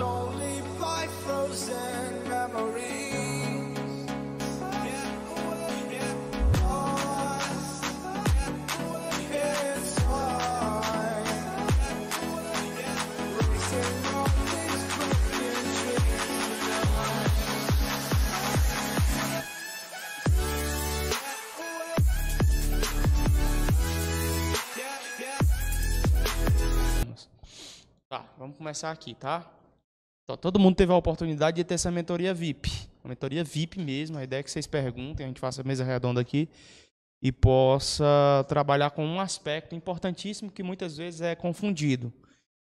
only by frozen memories. Tá, vamos começar aqui, tá? todo mundo teve a oportunidade de ter essa mentoria VIP. Uma mentoria VIP mesmo. A ideia é que vocês perguntem, a gente faça a mesa redonda aqui e possa trabalhar com um aspecto importantíssimo que muitas vezes é confundido,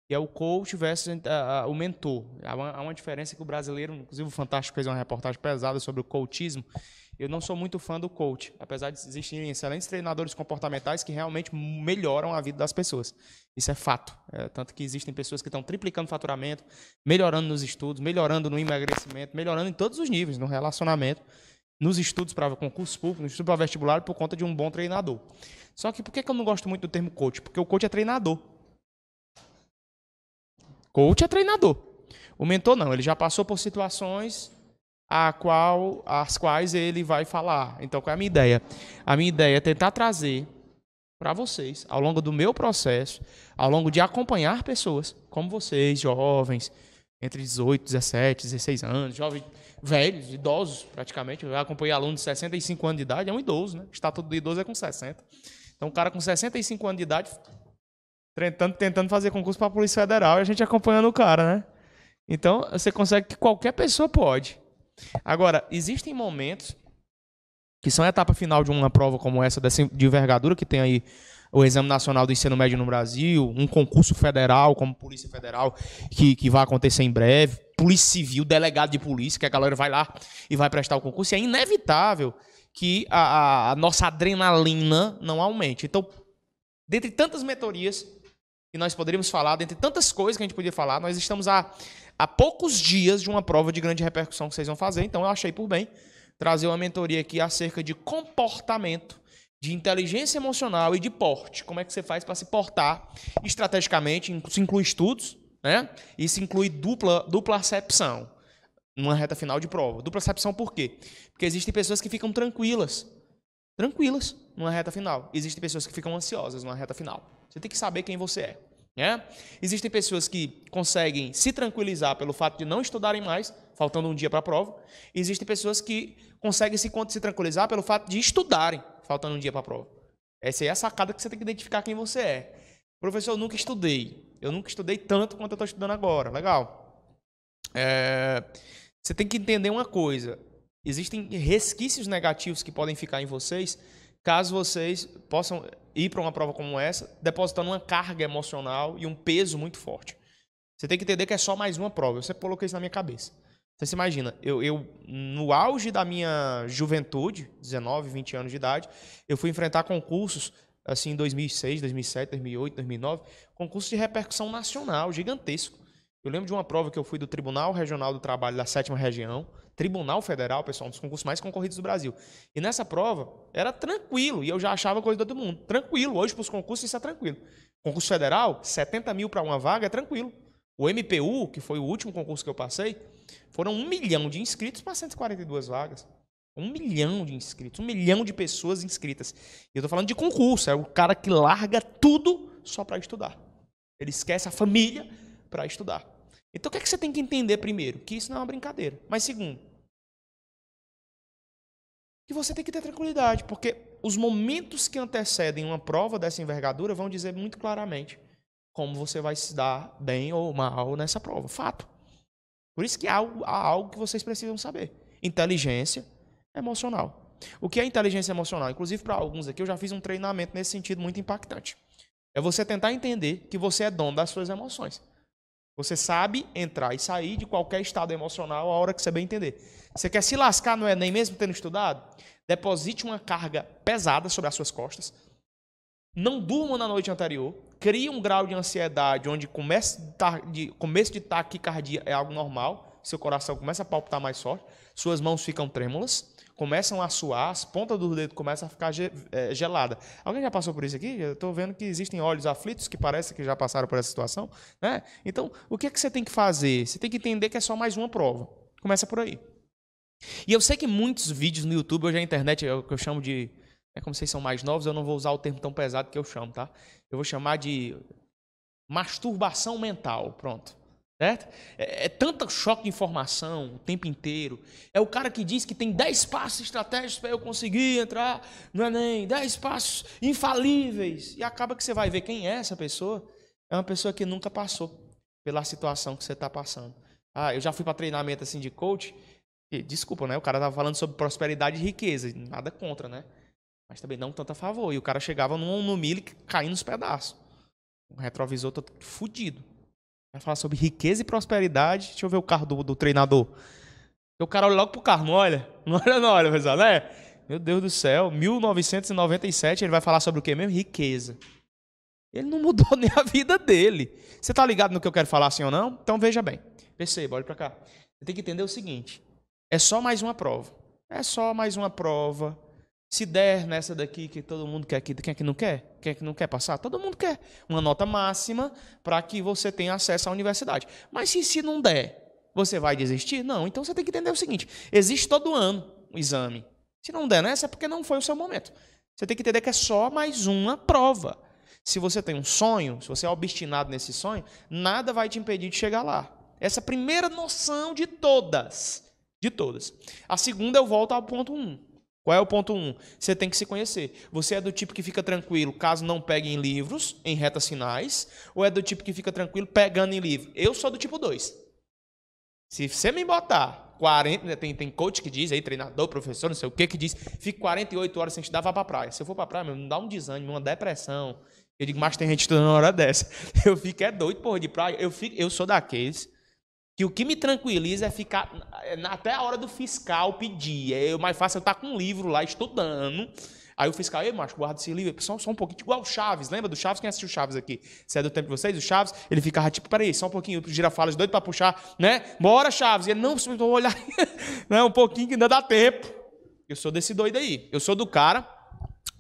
que é o coach versus eh, o mentor. Há uma, há uma diferença que o brasileiro, inclusive o Fantástico fez uma reportagem pesada sobre o coachismo, eu não sou muito fã do coach, apesar de existirem excelentes treinadores comportamentais que realmente melhoram a vida das pessoas. Isso é fato. É, tanto que existem pessoas que estão triplicando faturamento, melhorando nos estudos, melhorando no emagrecimento, melhorando em todos os níveis, no relacionamento, nos estudos para concurso público, no estudo para vestibular, por conta de um bom treinador. Só que por que eu não gosto muito do termo coach? Porque o coach é treinador. Coach é treinador. O mentor não, ele já passou por situações a qual, as quais ele vai falar. Então, qual é a minha ideia? A minha ideia é tentar trazer para vocês, ao longo do meu processo, ao longo de acompanhar pessoas como vocês, jovens, entre 18, 17, 16 anos, jovens, velhos, idosos praticamente. Eu acompanhei aluno de 65 anos de idade, é um idoso, né? O estatuto do idoso é com 60. Então, um cara com 65 anos de idade tentando, tentando fazer concurso para a Polícia Federal e a gente acompanhando o cara, né? Então, você consegue que qualquer pessoa pode. Agora, existem momentos que são a etapa final de uma prova como essa, dessa de envergadura que tem aí o Exame Nacional do Ensino Médio no Brasil, um concurso federal, como Polícia Federal, que, que vai acontecer em breve, Polícia Civil, delegado de polícia, que a galera vai lá e vai prestar o concurso. E é inevitável que a, a, a nossa adrenalina não aumente. Então, dentre tantas mentorias e nós poderíamos falar, dentre tantas coisas que a gente podia falar, nós estamos a, a poucos dias de uma prova de grande repercussão que vocês vão fazer, então eu achei por bem trazer uma mentoria aqui acerca de comportamento, de inteligência emocional e de porte. Como é que você faz para se portar estrategicamente? Isso inclui estudos, né? Isso inclui dupla, dupla acepção numa reta final de prova. Dupla acepção por quê? Porque existem pessoas que ficam tranquilas, tranquilas numa reta final. Existem pessoas que ficam ansiosas numa reta final. Você tem que saber quem você é. Né? Existem pessoas que conseguem se tranquilizar pelo fato de não estudarem mais, faltando um dia para a prova. Existem pessoas que conseguem se, se tranquilizar pelo fato de estudarem, faltando um dia para a prova. Essa é a sacada que você tem que identificar quem você é. Professor, eu nunca estudei. Eu nunca estudei tanto quanto eu estou estudando agora. Legal. É... Você tem que entender uma coisa. Existem resquícios negativos que podem ficar em vocês caso vocês possam ir para uma prova como essa, depositando uma carga emocional e um peso muito forte. Você tem que entender que é só mais uma prova. você colocou coloquei isso na minha cabeça. Você se imagina, eu, eu, no auge da minha juventude, 19, 20 anos de idade, eu fui enfrentar concursos assim em 2006, 2007, 2008, 2009, concursos de repercussão nacional, gigantesco. Eu lembro de uma prova que eu fui do Tribunal Regional do Trabalho da Sétima Região, Tribunal Federal, pessoal, um dos concursos mais concorridos do Brasil. E nessa prova, era tranquilo, e eu já achava coisa do mundo. Tranquilo, hoje para os concursos isso é tranquilo. Concurso federal, 70 mil para uma vaga é tranquilo. O MPU, que foi o último concurso que eu passei, foram um milhão de inscritos para 142 vagas. Um milhão de inscritos, um milhão de pessoas inscritas. E eu estou falando de concurso, é o cara que larga tudo só para estudar. Ele esquece a família para estudar. Então o que, é que você tem que entender primeiro? Que isso não é uma brincadeira. Mas segundo, que você tem que ter tranquilidade, porque os momentos que antecedem uma prova dessa envergadura vão dizer muito claramente como você vai se dar bem ou mal nessa prova. Fato. Por isso que há, há algo que vocês precisam saber. Inteligência emocional. O que é inteligência emocional? Inclusive, para alguns aqui, eu já fiz um treinamento nesse sentido muito impactante. É você tentar entender que você é dono das suas emoções. Você sabe entrar e sair de qualquer estado emocional a hora que você bem entender. Você quer se lascar é nem mesmo tendo estudado? Deposite uma carga pesada sobre as suas costas. Não durma na noite anterior. Crie um grau de ansiedade onde começo de, começo de taquicardia é algo normal. Seu coração começa a palpitar mais forte. Suas mãos ficam trêmulas começam a suar, as pontas do dedo começam a ficar é, gelada. Alguém já passou por isso aqui? Eu estou vendo que existem olhos aflitos que parece que já passaram por essa situação. Né? Então, o que é que você tem que fazer? Você tem que entender que é só mais uma prova. Começa por aí. E eu sei que muitos vídeos no YouTube, hoje a internet, é o que eu chamo de. É como vocês são mais novos, eu não vou usar o termo tão pesado que eu chamo, tá? Eu vou chamar de masturbação mental. Pronto. Certo? É, é tanto choque de informação o tempo inteiro. É o cara que diz que tem 10 passos estratégicos para eu conseguir entrar no Enem, é 10 passos infalíveis. E acaba que você vai ver quem é essa pessoa. É uma pessoa que nunca passou pela situação que você está passando. Ah, eu já fui para treinamento assim de coach. E, desculpa, né? O cara estava falando sobre prosperidade e riqueza. Nada contra, né? Mas também não tanto a favor. E o cara chegava no, no milho caindo nos pedaços. Um retrovisor todo tá fudido. Vai falar sobre riqueza e prosperidade. Deixa eu ver o carro do, do treinador. O cara olha logo pro carro, não olha? Não olha, não olha, pessoal, né? Meu Deus do céu, 1997 ele vai falar sobre o quê mesmo? Riqueza. Ele não mudou nem a vida dele. Você tá ligado no que eu quero falar, assim ou não? Então veja bem. Perceba, olha para cá. Você tem que entender o seguinte: é só mais uma prova. É só mais uma prova se der nessa daqui que todo mundo quer, quem é que não quer? Quem é que não quer passar? Todo mundo quer uma nota máxima para que você tenha acesso à universidade. Mas se, se não der, você vai desistir? Não. Então você tem que entender o seguinte: existe todo ano o um exame. Se não der nessa, é porque não foi o seu momento. Você tem que entender que é só mais uma prova. Se você tem um sonho, se você é obstinado nesse sonho, nada vai te impedir de chegar lá. Essa é a primeira noção de todas. De todas. A segunda, eu volto ao ponto 1. Um qual é o ponto 1? Um? Você tem que se conhecer. Você é do tipo que fica tranquilo caso não pegue em livros, em retas finais, ou é do tipo que fica tranquilo pegando em livro? Eu sou do tipo 2. Se você me botar 40, né, tem, tem coach que diz aí, treinador, professor, não sei o que que diz, fico 48 horas sem estudar, vá pra praia. Se eu for pra praia, meu, me dá um desânimo, uma depressão. Eu digo, mas tem gente estudando na hora dessa. Eu fico é doido, porra, de praia. Eu, fico, eu sou daqueles que o que me tranquiliza é ficar até a hora do fiscal pedir. É mais fácil eu estar com um livro lá estudando. Aí o fiscal, ei, macho, guarda esse livro, só, só um pouquinho, igual o Chaves, lembra do Chaves? Quem assistiu o Chaves aqui? Se é do tempo de vocês, o Chaves, ele ficava tipo, peraí, só um pouquinho, o Girafales doido para puxar, né? Bora, Chaves! E ele, não, vou olhar, não, um pouquinho que ainda dá tempo. Eu sou desse doido aí, eu sou do cara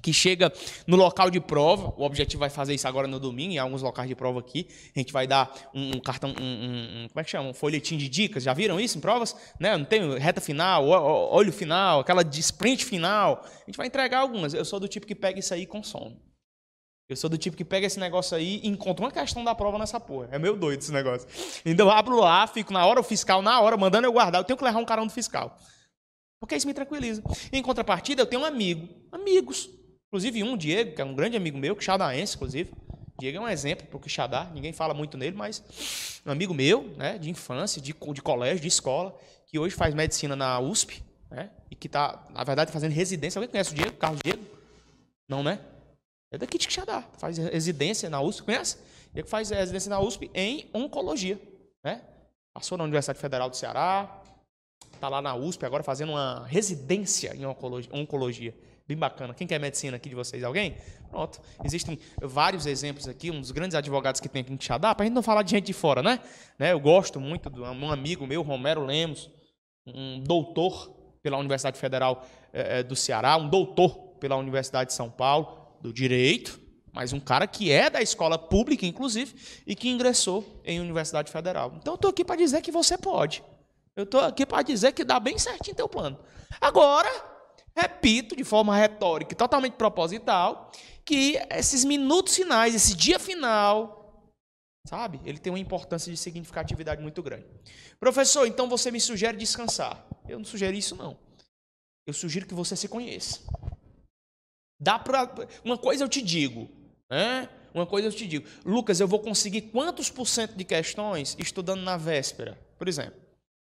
que chega no local de prova. O objetivo vai fazer isso agora no domingo, em alguns locais de prova aqui. A gente vai dar um, um cartão, um, um, como é que chama? Um folhetim de dicas. Já viram isso em provas? Né? Não tem reta final, olho final, aquela de sprint final. A gente vai entregar algumas. Eu sou do tipo que pega isso aí e consome. Eu sou do tipo que pega esse negócio aí e encontra uma questão da prova nessa porra. É meio doido esse negócio. Então eu abro lá, fico na hora, o fiscal na hora, mandando eu guardar. Eu tenho que levar um carão do fiscal. Porque isso me tranquiliza. Em contrapartida, eu tenho um amigo. Amigos Inclusive, um, Diego, que é um grande amigo meu, quixadaense, inclusive. Diego é um exemplo para o Quixadá, ninguém fala muito nele, mas um amigo meu, né, de infância, de, de colégio, de escola, que hoje faz medicina na USP, né, e que está, na verdade, tá fazendo residência. Alguém conhece o Diego, Carlos Diego? Não, né? É daqui de Quixadá, faz residência na USP, conhece? Diego faz residência na USP em oncologia, né? Passou na Universidade Federal do Ceará, está lá na USP agora fazendo uma residência em oncologia. oncologia. Bem bacana. Quem quer medicina aqui de vocês? Alguém? Pronto. Existem vários exemplos aqui, uns grandes advogados que tem aqui em Xadá, para a gente não falar de gente de fora, né? né? Eu gosto muito de um amigo meu, Romero Lemos, um doutor pela Universidade Federal é, é, do Ceará, um doutor pela Universidade de São Paulo, do Direito, mas um cara que é da escola pública, inclusive, e que ingressou em Universidade Federal. Então, eu estou aqui para dizer que você pode. Eu estou aqui para dizer que dá bem certinho teu plano. Agora, repito de forma retórica e totalmente proposital que esses minutos finais, esse dia final, sabe? Ele tem uma importância de significatividade muito grande. Professor, então você me sugere descansar. Eu não sugiro isso não. Eu sugiro que você se conheça. Dá para uma coisa eu te digo, né? Uma coisa eu te digo, Lucas, eu vou conseguir quantos por cento de questões estudando na véspera, por exemplo.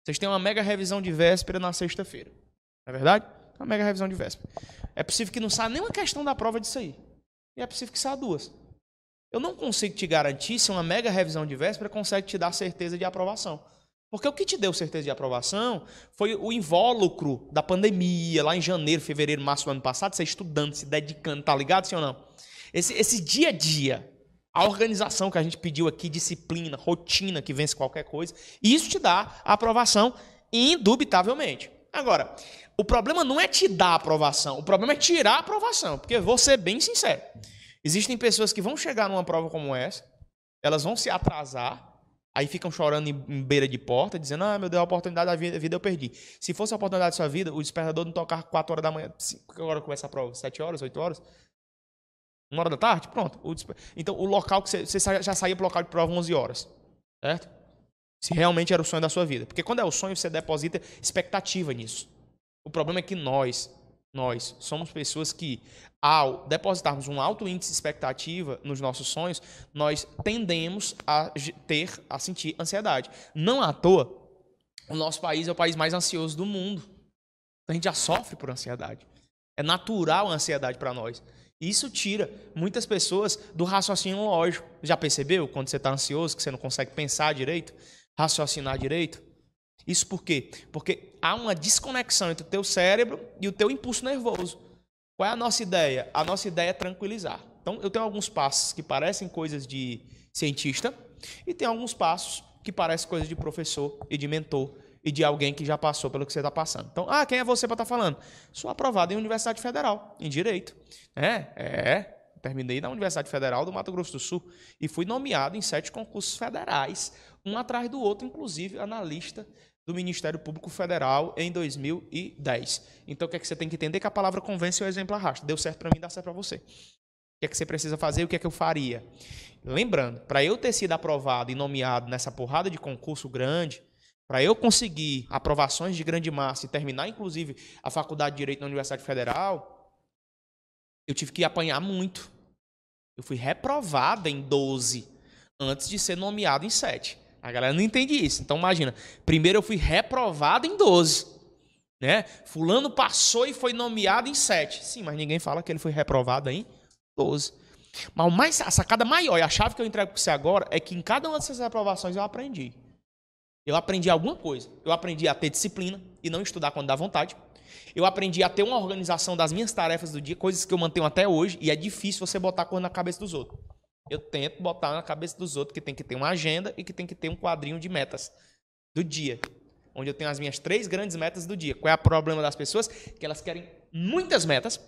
Vocês têm uma mega revisão de véspera na sexta-feira, não é verdade? uma mega revisão de véspera. É possível que não saia nenhuma questão da prova disso aí. E é possível que saia duas. Eu não consigo te garantir se uma mega revisão de véspera consegue te dar certeza de aprovação. Porque o que te deu certeza de aprovação foi o invólucro da pandemia, lá em janeiro, fevereiro, março do ano passado, você estudando, se dedicando, tá ligado, sim ou não? Esse, esse dia a dia, a organização que a gente pediu aqui, disciplina, rotina que vence qualquer coisa, isso te dá aprovação indubitavelmente. Agora, o problema não é te dar aprovação, o problema é tirar a aprovação, porque vou ser bem sincero. Existem pessoas que vão chegar numa prova como essa, elas vão se atrasar, aí ficam chorando em, em beira de porta, dizendo: Ah, meu Deus, a oportunidade da vida, vida eu perdi. Se fosse a oportunidade da sua vida, o despertador não tocar 4 horas da manhã, 5 horas começa a prova, 7 horas, 8 horas, uma hora da tarde, pronto. Então, o local que você, você já saía para o local de prova 11 horas, certo? Se realmente era o sonho da sua vida. Porque quando é o sonho, você deposita expectativa nisso. O problema é que nós, nós somos pessoas que, ao depositarmos um alto índice de expectativa nos nossos sonhos, nós tendemos a ter, a sentir ansiedade. Não à toa, o nosso país é o país mais ansioso do mundo. A gente já sofre por ansiedade. É natural a ansiedade para nós. Isso tira muitas pessoas do raciocínio lógico. Já percebeu quando você está ansioso que você não consegue pensar direito, raciocinar direito? Isso por quê? Porque há uma desconexão entre o teu cérebro e o teu impulso nervoso. Qual é a nossa ideia? A nossa ideia é tranquilizar. Então, eu tenho alguns passos que parecem coisas de cientista e tem alguns passos que parecem coisas de professor e de mentor e de alguém que já passou pelo que você está passando. Então, ah, quem é você para estar tá falando? Sou aprovado em Universidade Federal, em Direito. É, é. Terminei na Universidade Federal do Mato Grosso do Sul e fui nomeado em sete concursos federais, um atrás do outro, inclusive analista do Ministério Público Federal em 2010. Então, o que é que você tem que entender? Que a palavra convence e o exemplo arrasta. Deu certo para mim, dá certo para você. O que é que você precisa fazer? O que é que eu faria? Lembrando, para eu ter sido aprovado e nomeado nessa porrada de concurso grande, para eu conseguir aprovações de grande massa e terminar, inclusive, a faculdade de Direito na Universidade Federal, eu tive que apanhar muito. Eu fui reprovado em 12 antes de ser nomeado em 7. A galera não entende isso. Então imagina, primeiro eu fui reprovado em 12, né? Fulano passou e foi nomeado em 7. Sim, mas ninguém fala que ele foi reprovado em 12. Mas mais, a sacada maior e a chave que eu entrego para você agora é que em cada uma dessas reprovações eu aprendi. Eu aprendi alguma coisa. Eu aprendi a ter disciplina e não estudar quando dá vontade. Eu aprendi a ter uma organização das minhas tarefas do dia, coisas que eu mantenho até hoje, e é difícil você botar cor na cabeça dos outros. Eu tento botar na cabeça dos outros que tem que ter uma agenda e que tem que ter um quadrinho de metas do dia. Onde eu tenho as minhas três grandes metas do dia. Qual é o problema das pessoas? Que elas querem muitas metas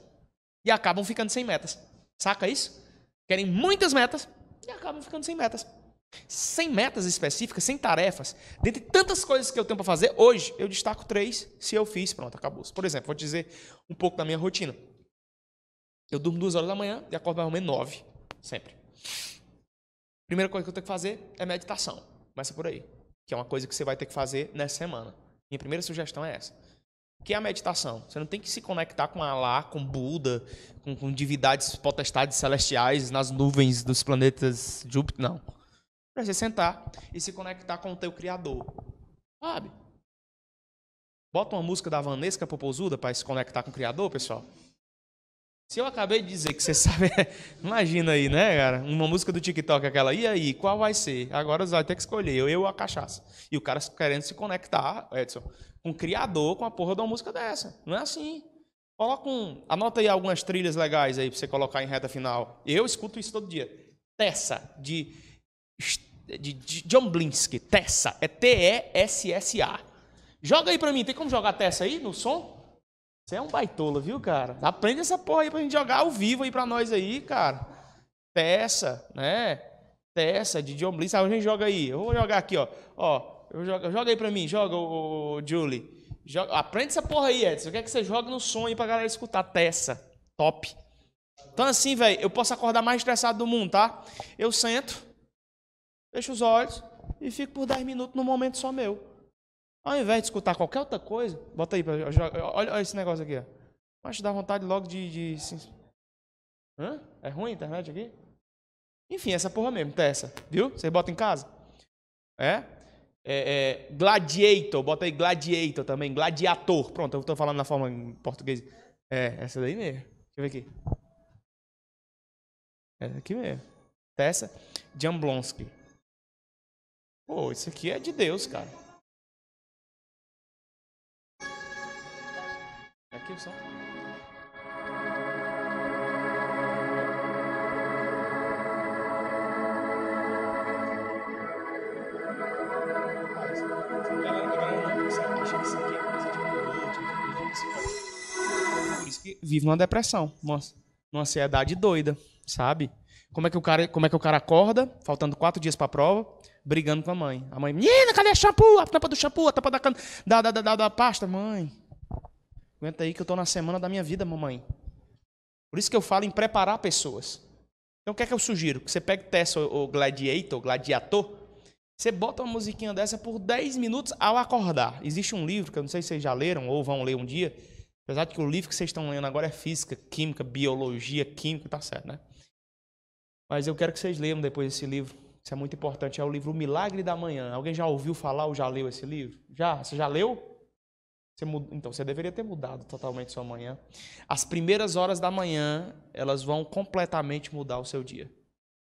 e acabam ficando sem metas. Saca isso? Querem muitas metas e acabam ficando sem metas. Sem metas específicas, sem tarefas. Dentre tantas coisas que eu tenho para fazer, hoje eu destaco três. Se eu fiz, pronto, acabou. Por exemplo, vou te dizer um pouco da minha rotina. Eu durmo duas horas da manhã e acordo mais ou menos nove, sempre. Primeira coisa que eu tenho que fazer é meditação. Começa por aí. Que é uma coisa que você vai ter que fazer nessa semana. Minha primeira sugestão é essa. O que é a meditação? Você não tem que se conectar com Alá, com Buda, com, com divindades, potestades celestiais nas nuvens dos planetas Júpiter, não. Pra você sentar e se conectar com o teu Criador. Sabe? Bota uma música da Vanesca é Popozuda para se conectar com o Criador, pessoal. Se eu acabei de dizer que você sabe, imagina aí, né, cara? Uma música do TikTok, aquela, e aí, qual vai ser? Agora você vai ter que escolher, eu ou a cachaça. E o cara querendo se conectar, Edson, com o criador, com a porra de uma música dessa. Não é assim. Coloca um. Anota aí algumas trilhas legais aí pra você colocar em reta final. Eu escuto isso todo dia. Tessa, de. de, de John Blinsky. Tessa. É T-E-S-S-A. Joga aí pra mim, tem como jogar Tessa aí no som? Você é um baitola, viu, cara? Aprende essa porra aí pra gente jogar ao vivo aí pra nós aí, cara. Peça, né? Peça de John Bliss. A gente joga aí. Eu vou jogar aqui, ó. Ó, eu jogo, joga aí pra mim. Joga, o Julie. Joga, aprende essa porra aí, Edson. Eu quero que você jogue no sonho pra galera escutar. Peça? Top. Então, assim, velho, eu posso acordar mais estressado do mundo, tá? Eu sento, fecho os olhos e fico por 10 minutos num momento só meu. Ao invés de escutar qualquer outra coisa, bota aí, pra, olha, olha esse negócio aqui. acho que dá vontade logo de. de se... Hã? É ruim a internet aqui? Enfim, essa porra mesmo, Tessa. Viu? Você bota em casa? É? É, é? Gladiator, bota aí Gladiator também, Gladiator. Pronto, eu tô falando na forma em português. É, essa daí mesmo. Deixa eu ver aqui. É essa aqui mesmo. Tessa Jamblonski. Pô, isso aqui é de Deus, cara. aqui o som. Por isso que vive numa depressão, numa, numa ansiedade doida, sabe? Como é que o cara, como é que o cara acorda, faltando quatro dias para a prova, brigando com a mãe. A mãe, menina, cadê a shampoo? A tampa do shampoo, a tampa da, da, da, da, da pasta. Mãe, Aguenta aí que eu estou na semana da minha vida, mamãe. Por isso que eu falo em preparar pessoas. Então o que é que eu sugiro? Que você pegue o Tessa o Gladiator, Gladiator, você bota uma musiquinha dessa por 10 minutos ao acordar. Existe um livro que eu não sei se vocês já leram ou vão ler um dia, apesar de que o livro que vocês estão lendo agora é física, química, biologia, química, tá certo, né? Mas eu quero que vocês leiam depois esse livro. Isso é muito importante. É o livro O Milagre da Manhã. Alguém já ouviu falar ou já leu esse livro? Já? Você já leu? Você mud... Então, você deveria ter mudado totalmente sua manhã. As primeiras horas da manhã, elas vão completamente mudar o seu dia.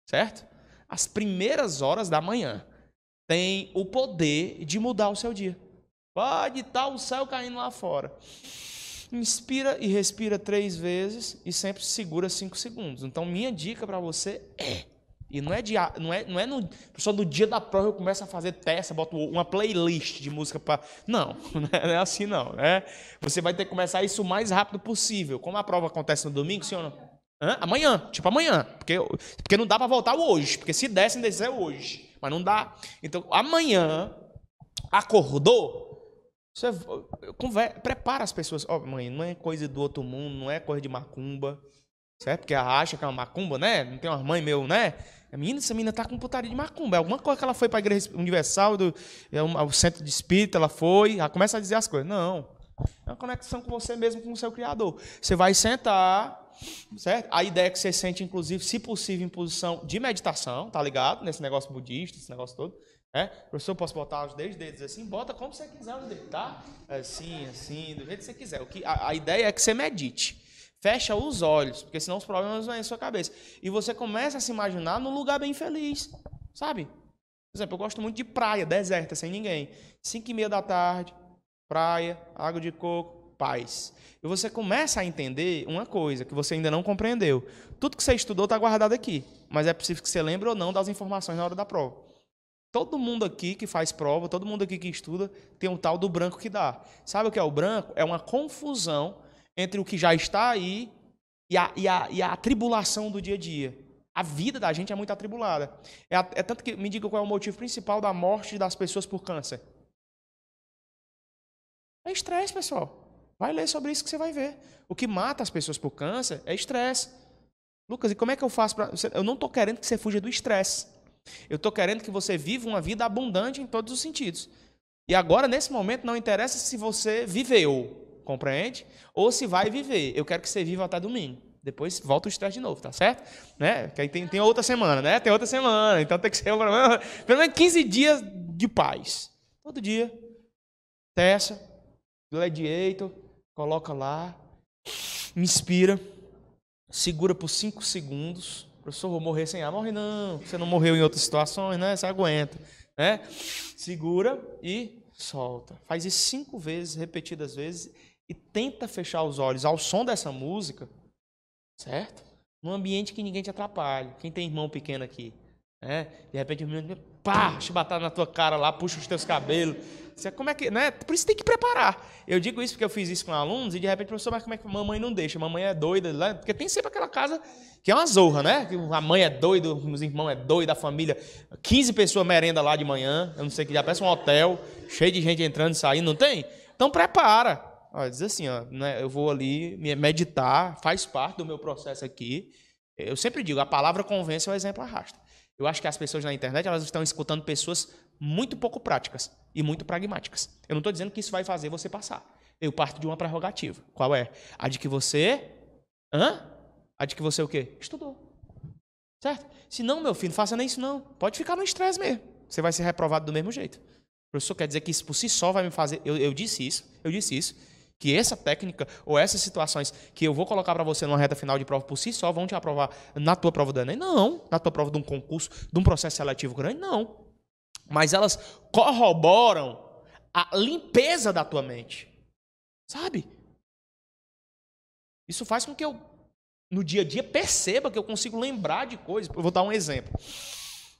Certo? As primeiras horas da manhã têm o poder de mudar o seu dia. Pode estar o céu caindo lá fora. Inspira e respira três vezes e sempre segura cinco segundos. Então, minha dica para você é e não é, de, não é, não é no, só no dia da prova eu começo a fazer testa, boto uma playlist de música para. Não, não é assim não, né? Você vai ter que começar isso o mais rápido possível. Como a prova acontece no domingo, senhor não? Hã? Amanhã, tipo amanhã. Porque, porque não dá para voltar hoje. Porque se desse, ainda é hoje. Mas não dá. Então, amanhã, acordou, você conversa, prepara as pessoas. Ó, oh, mãe, não é coisa do outro mundo, não é coisa de macumba. Certo? Porque acha que é uma macumba, né? Não tem uma mãe meu, né? A menina, essa menina tá com putaria de macumba. É alguma coisa que ela foi para a Igreja Universal, do, é ao centro de espírito, ela foi, ela começa a dizer as coisas. Não. É uma conexão com você mesmo, com o seu Criador. Você vai sentar, certo? A ideia é que você sente, inclusive, se possível, em posição de meditação, tá ligado? Nesse negócio budista, esse negócio todo. É? Professor, posso botar os dedos dedos assim? Bota como você quiser os dedos, tá? Assim, assim, do jeito que você quiser. O que, a, a ideia é que você medite fecha os olhos, porque senão os problemas vão em sua cabeça. E você começa a se imaginar num lugar bem feliz, sabe? Por exemplo, eu gosto muito de praia, deserta, sem ninguém. Cinco e meia da tarde, praia, água de coco, paz. E você começa a entender uma coisa que você ainda não compreendeu. Tudo que você estudou está guardado aqui, mas é possível que você lembre ou não das informações na hora da prova. Todo mundo aqui que faz prova, todo mundo aqui que estuda, tem um tal do branco que dá. Sabe o que é o branco? É uma confusão entre o que já está aí e a, e a, e a tribulação do dia a dia. A vida da gente é muito atribulada. É, é tanto que me diga qual é o motivo principal da morte das pessoas por câncer. É estresse, pessoal. Vai ler sobre isso que você vai ver. O que mata as pessoas por câncer é estresse. Lucas, e como é que eu faço para. Eu não estou querendo que você fuja do estresse. Eu estou querendo que você viva uma vida abundante em todos os sentidos. E agora, nesse momento, não interessa se você viveu Compreende? Ou se vai viver. Eu quero que você viva até domingo. Depois volta o estresse de novo, tá certo? Né? Tem, tem outra semana, né? Tem outra semana. Então tem que ser pelo menos 15 dias de paz. Todo dia. Terça, gladiator, coloca lá, inspira, segura por 5 segundos. Professor, vou morrer sem ar. Morre não. Você não morreu em outras situações, né? Você aguenta. Né? Segura e solta. Faz isso cinco vezes, repetidas vezes, e tenta fechar os olhos ao som dessa música, certo? Num ambiente que ninguém te atrapalhe. Quem tem irmão pequeno aqui, né? De repente o menino pá, chibatada na tua cara lá, puxa os teus cabelos. Você, como é que, né? Por isso tem que preparar. Eu digo isso porque eu fiz isso com alunos e de repente, professor, mas como é que mamãe não deixa? Mamãe é doida, né? porque tem sempre aquela casa que é uma zorra, né? A mãe é doida, os irmãos é doido, a família, 15 pessoas merenda lá de manhã, eu não sei que já parece um hotel, cheio de gente entrando e saindo, não tem? Então prepara. Ó, diz assim, ó, né, eu vou ali meditar, faz parte do meu processo aqui. Eu sempre digo, a palavra convence, o exemplo arrasta. Eu acho que as pessoas na internet elas estão escutando pessoas muito pouco práticas e muito pragmáticas. Eu não estou dizendo que isso vai fazer você passar. Eu parto de uma prerrogativa. Qual é? A de que você. Hã? A de que você o quê? Estudou. Certo? Se não, meu filho, não faça nem isso, não. Pode ficar no estresse mesmo. Você vai ser reprovado do mesmo jeito. O professor quer dizer que isso por si só vai me fazer. Eu, eu disse isso, eu disse isso que essa técnica ou essas situações que eu vou colocar para você numa reta final de prova por si só vão te aprovar na tua prova do Enem? Não. Na tua prova de um concurso, de um processo seletivo grande? Não. Mas elas corroboram a limpeza da tua mente. Sabe? Isso faz com que eu, no dia a dia, perceba que eu consigo lembrar de coisas. Eu vou dar um exemplo.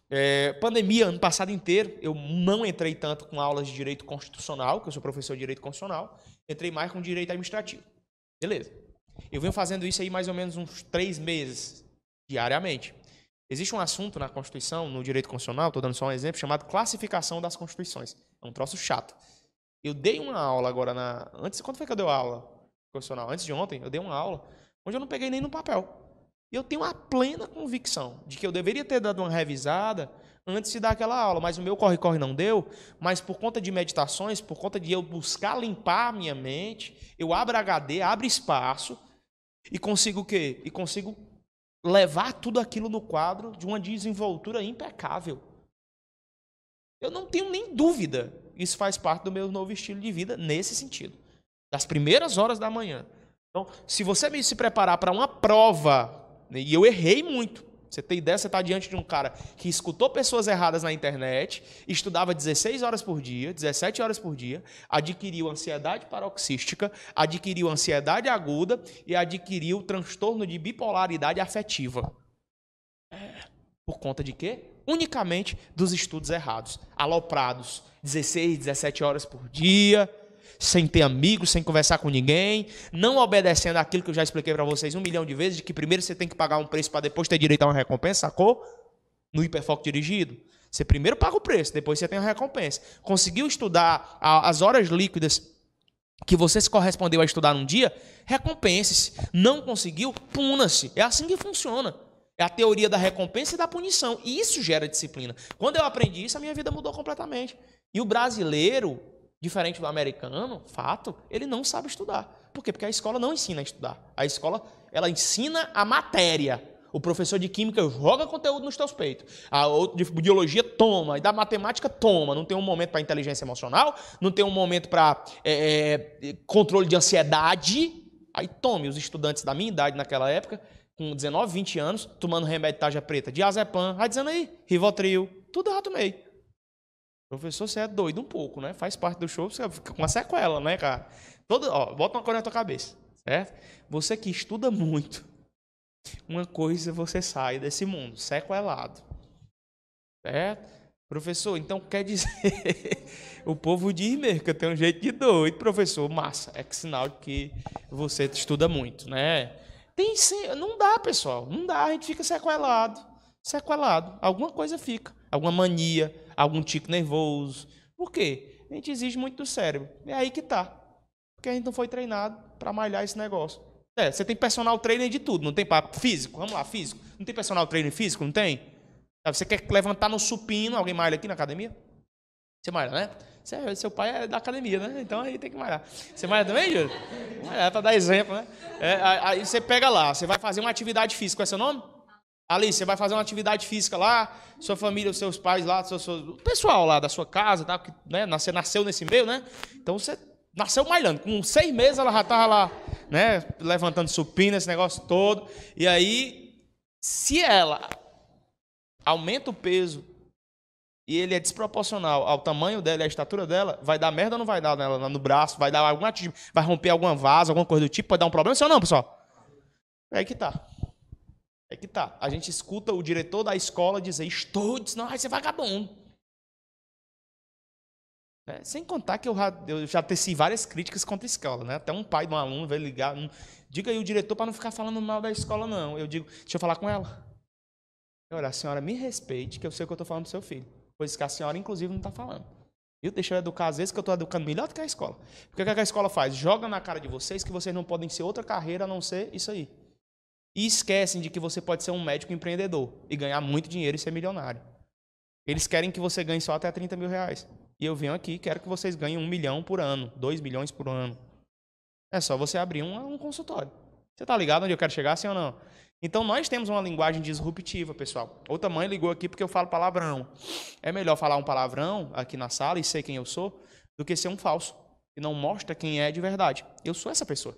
É, pandemia, ano passado inteiro, eu não entrei tanto com aulas de direito constitucional, que eu sou professor de direito constitucional entrei mais com direito administrativo. Beleza. Eu venho fazendo isso aí mais ou menos uns três meses diariamente. Existe um assunto na Constituição, no direito constitucional, estou dando só um exemplo, chamado classificação das Constituições. É um troço chato. Eu dei uma aula agora na. Antes, quando foi que eu dei aula constitucional? Antes de ontem, eu dei uma aula onde eu não peguei nem no papel. Eu tenho a plena convicção de que eu deveria ter dado uma revisada antes de dar aquela aula, mas o meu corre-corre não deu. Mas por conta de meditações, por conta de eu buscar limpar a minha mente, eu abro HD, abro espaço e consigo o quê? E consigo levar tudo aquilo no quadro de uma desenvoltura impecável. Eu não tenho nem dúvida. Isso faz parte do meu novo estilo de vida nesse sentido. Das primeiras horas da manhã. Então, se você me se preparar para uma prova né? E eu errei muito. Você tem ideia, você está diante de um cara que escutou pessoas erradas na internet, estudava 16 horas por dia, 17 horas por dia, adquiriu ansiedade paroxística, adquiriu ansiedade aguda e adquiriu transtorno de bipolaridade afetiva. É, por conta de quê? Unicamente dos estudos errados, aloprados, 16, 17 horas por dia, sem ter amigos, sem conversar com ninguém, não obedecendo aquilo que eu já expliquei para vocês um milhão de vezes, de que primeiro você tem que pagar um preço para depois ter direito a uma recompensa, sacou? No hiperfoco dirigido. Você primeiro paga o preço, depois você tem a recompensa. Conseguiu estudar as horas líquidas que você se correspondeu a estudar num dia? Recompense-se. Não conseguiu? Puna-se. É assim que funciona. É a teoria da recompensa e da punição. E isso gera disciplina. Quando eu aprendi isso, a minha vida mudou completamente. E o brasileiro, Diferente do americano, fato, ele não sabe estudar. Por quê? Porque a escola não ensina a estudar. A escola, ela ensina a matéria. O professor de química joga conteúdo nos teus peitos. A de biologia toma, e da matemática toma. Não tem um momento para inteligência emocional, não tem um momento para é, é, controle de ansiedade. Aí tome os estudantes da minha idade naquela época, com 19, 20 anos, tomando remédio de tarja preta, diazepam, vai dizendo aí, Rivotril, tudo errado meio. Professor, você é doido um pouco, né? Faz parte do show, você fica com uma sequela, né, cara? Todo, ó, bota uma coisa na tua cabeça, certo? Você que estuda muito, uma coisa você sai desse mundo, sequelado. Certo? Professor, então quer dizer. o povo diz mesmo que eu tenho um jeito de doido, professor. Massa, é que sinal de que você estuda muito, né? Tem sim, não dá, pessoal. Não dá, a gente fica sequelado. Sequelado. Alguma coisa fica. Alguma mania, algum tico nervoso. Por quê? A gente exige muito do cérebro. É aí que tá. Porque a gente não foi treinado para malhar esse negócio. É, você tem personal trainer de tudo, não tem papo físico? Vamos lá, físico. Não tem personal trainer físico? Não tem? Você quer levantar no supino, alguém malha aqui na academia? Você malha, né? seu pai é da academia, né? Então aí tem que malhar. Você malha também, Júlio? Malhar, para dar exemplo, né? É, aí você pega lá, você vai fazer uma atividade física, qual é seu nome? Ali, você vai fazer uma atividade física lá, sua família, os seus pais lá, o pessoal lá da sua casa, tá? Porque, né? Você nasceu nesse meio, né? Então você nasceu malhando. Com seis meses ela já estava lá, né? Levantando supina, esse negócio todo. E aí, se ela aumenta o peso e ele é desproporcional ao tamanho dela e à estatura dela, vai dar merda ou não vai dar nela no braço? Vai dar alguma vai romper alguma vaso, alguma coisa do tipo, pode dar um problema? Sim ou não, pessoal? É aí que tá. É que tá. A gente escuta o diretor da escola dizer: estude, senão vai ser vagabundo. É, sem contar que eu já, eu já teci várias críticas contra a escola, né? Até um pai de um aluno veio ligar. Um, Diga aí o diretor para não ficar falando mal da escola, não. Eu digo, deixa eu falar com ela. Olha, a senhora me respeite, que eu sei o que eu estou falando do seu filho. Pois que a senhora, inclusive, não está falando. Eu deixo eu educar, às vezes, que eu estou educando melhor do que a escola. Porque o que a escola faz? Joga na cara de vocês que vocês não podem ser outra carreira a não ser isso aí e esquecem de que você pode ser um médico empreendedor e ganhar muito dinheiro e ser milionário. Eles querem que você ganhe só até 30 mil reais. E eu venho aqui e quero que vocês ganhem um milhão por ano, dois milhões por ano. É só você abrir um, um consultório. Você tá ligado onde eu quero chegar, sim ou não? Então nós temos uma linguagem disruptiva, pessoal. Outra mãe ligou aqui porque eu falo palavrão. É melhor falar um palavrão aqui na sala e ser quem eu sou do que ser um falso e não mostra quem é de verdade. Eu sou essa pessoa.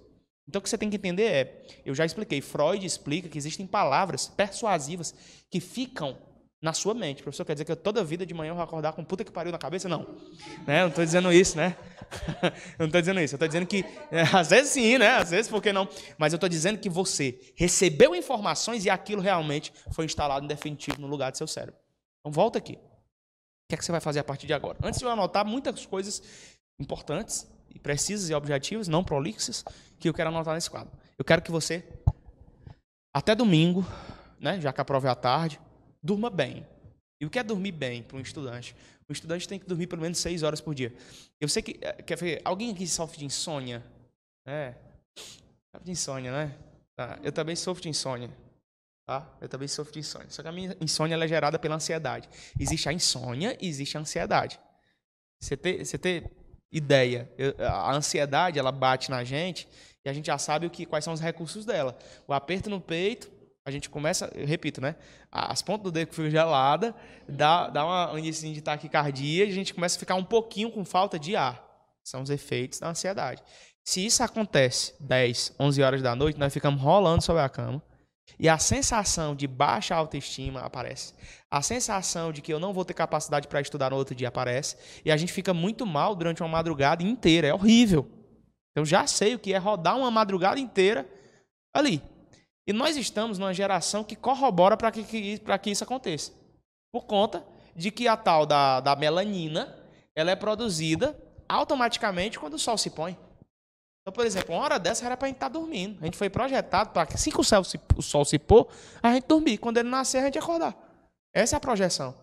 Então o que você tem que entender é, eu já expliquei, Freud explica que existem palavras persuasivas que ficam na sua mente. professor quer dizer que eu, toda vida de manhã eu vou acordar com puta que pariu na cabeça? Não. Né? Não estou dizendo isso, né? não estou dizendo isso. Eu estou dizendo que, é, às vezes sim, né? Às vezes, por que não? Mas eu estou dizendo que você recebeu informações e aquilo realmente foi instalado em definitivo no lugar do seu cérebro. Então volta aqui. O que é que você vai fazer a partir de agora? Antes de eu anotar muitas coisas importantes, precisas e objetivos, não prolixas, que eu quero anotar nesse quadro. Eu quero que você, até domingo, né, já que a prova é à tarde, durma bem. E o que é dormir bem para um estudante? Um estudante tem que dormir pelo menos seis horas por dia. Eu sei que. Eh, quer ver? Alguém aqui sofre de insônia? É. Sofre de insônia, né? Tá. Eu também sofro de insônia. Tá? Eu também sofro de insônia. Só que a minha insônia é gerada pela ansiedade. Existe a insônia e existe a ansiedade. Você ter, você ter ideia. Eu, a ansiedade, ela bate na gente e a gente já sabe o que, quais são os recursos dela. O aperto no peito, a gente começa, repito, né? As pontas do dedo ficam geladas, dá, dá uma índice de taquicardia e a gente começa a ficar um pouquinho com falta de ar. São os efeitos da ansiedade. Se isso acontece 10, 11 horas da noite, nós ficamos rolando sobre a cama e a sensação de baixa autoestima aparece. A sensação de que eu não vou ter capacidade para estudar no outro dia aparece. E a gente fica muito mal durante uma madrugada inteira. É horrível. Eu já sei o que é rodar uma madrugada inteira ali. E nós estamos numa geração que corrobora para que, que, que isso aconteça. Por conta de que a tal da, da melanina ela é produzida automaticamente quando o sol se põe. Então, por exemplo, uma hora dessa era para a gente estar tá dormindo. A gente foi projetado para que assim que o, céu se, o sol se pôr, a gente dormir. Quando ele nascer, a gente acordar. Essa é a projeção.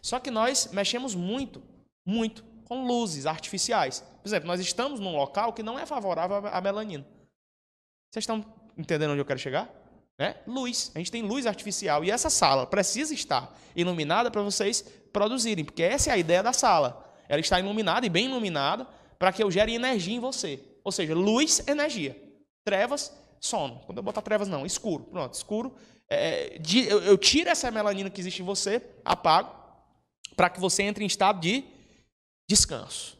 Só que nós mexemos muito, muito com luzes artificiais. Por exemplo, nós estamos num local que não é favorável à melanina. Vocês estão entendendo onde eu quero chegar? Né? Luz. A gente tem luz artificial. E essa sala precisa estar iluminada para vocês produzirem, porque essa é a ideia da sala. Ela está iluminada e bem iluminada para que eu gere energia em você. Ou seja, luz, energia. Trevas, sono. Quando eu botar trevas, não, escuro. Pronto, escuro. É, de, eu, eu, tiro essa melanina que existe em você, apago, para que você entre em estado de descanso.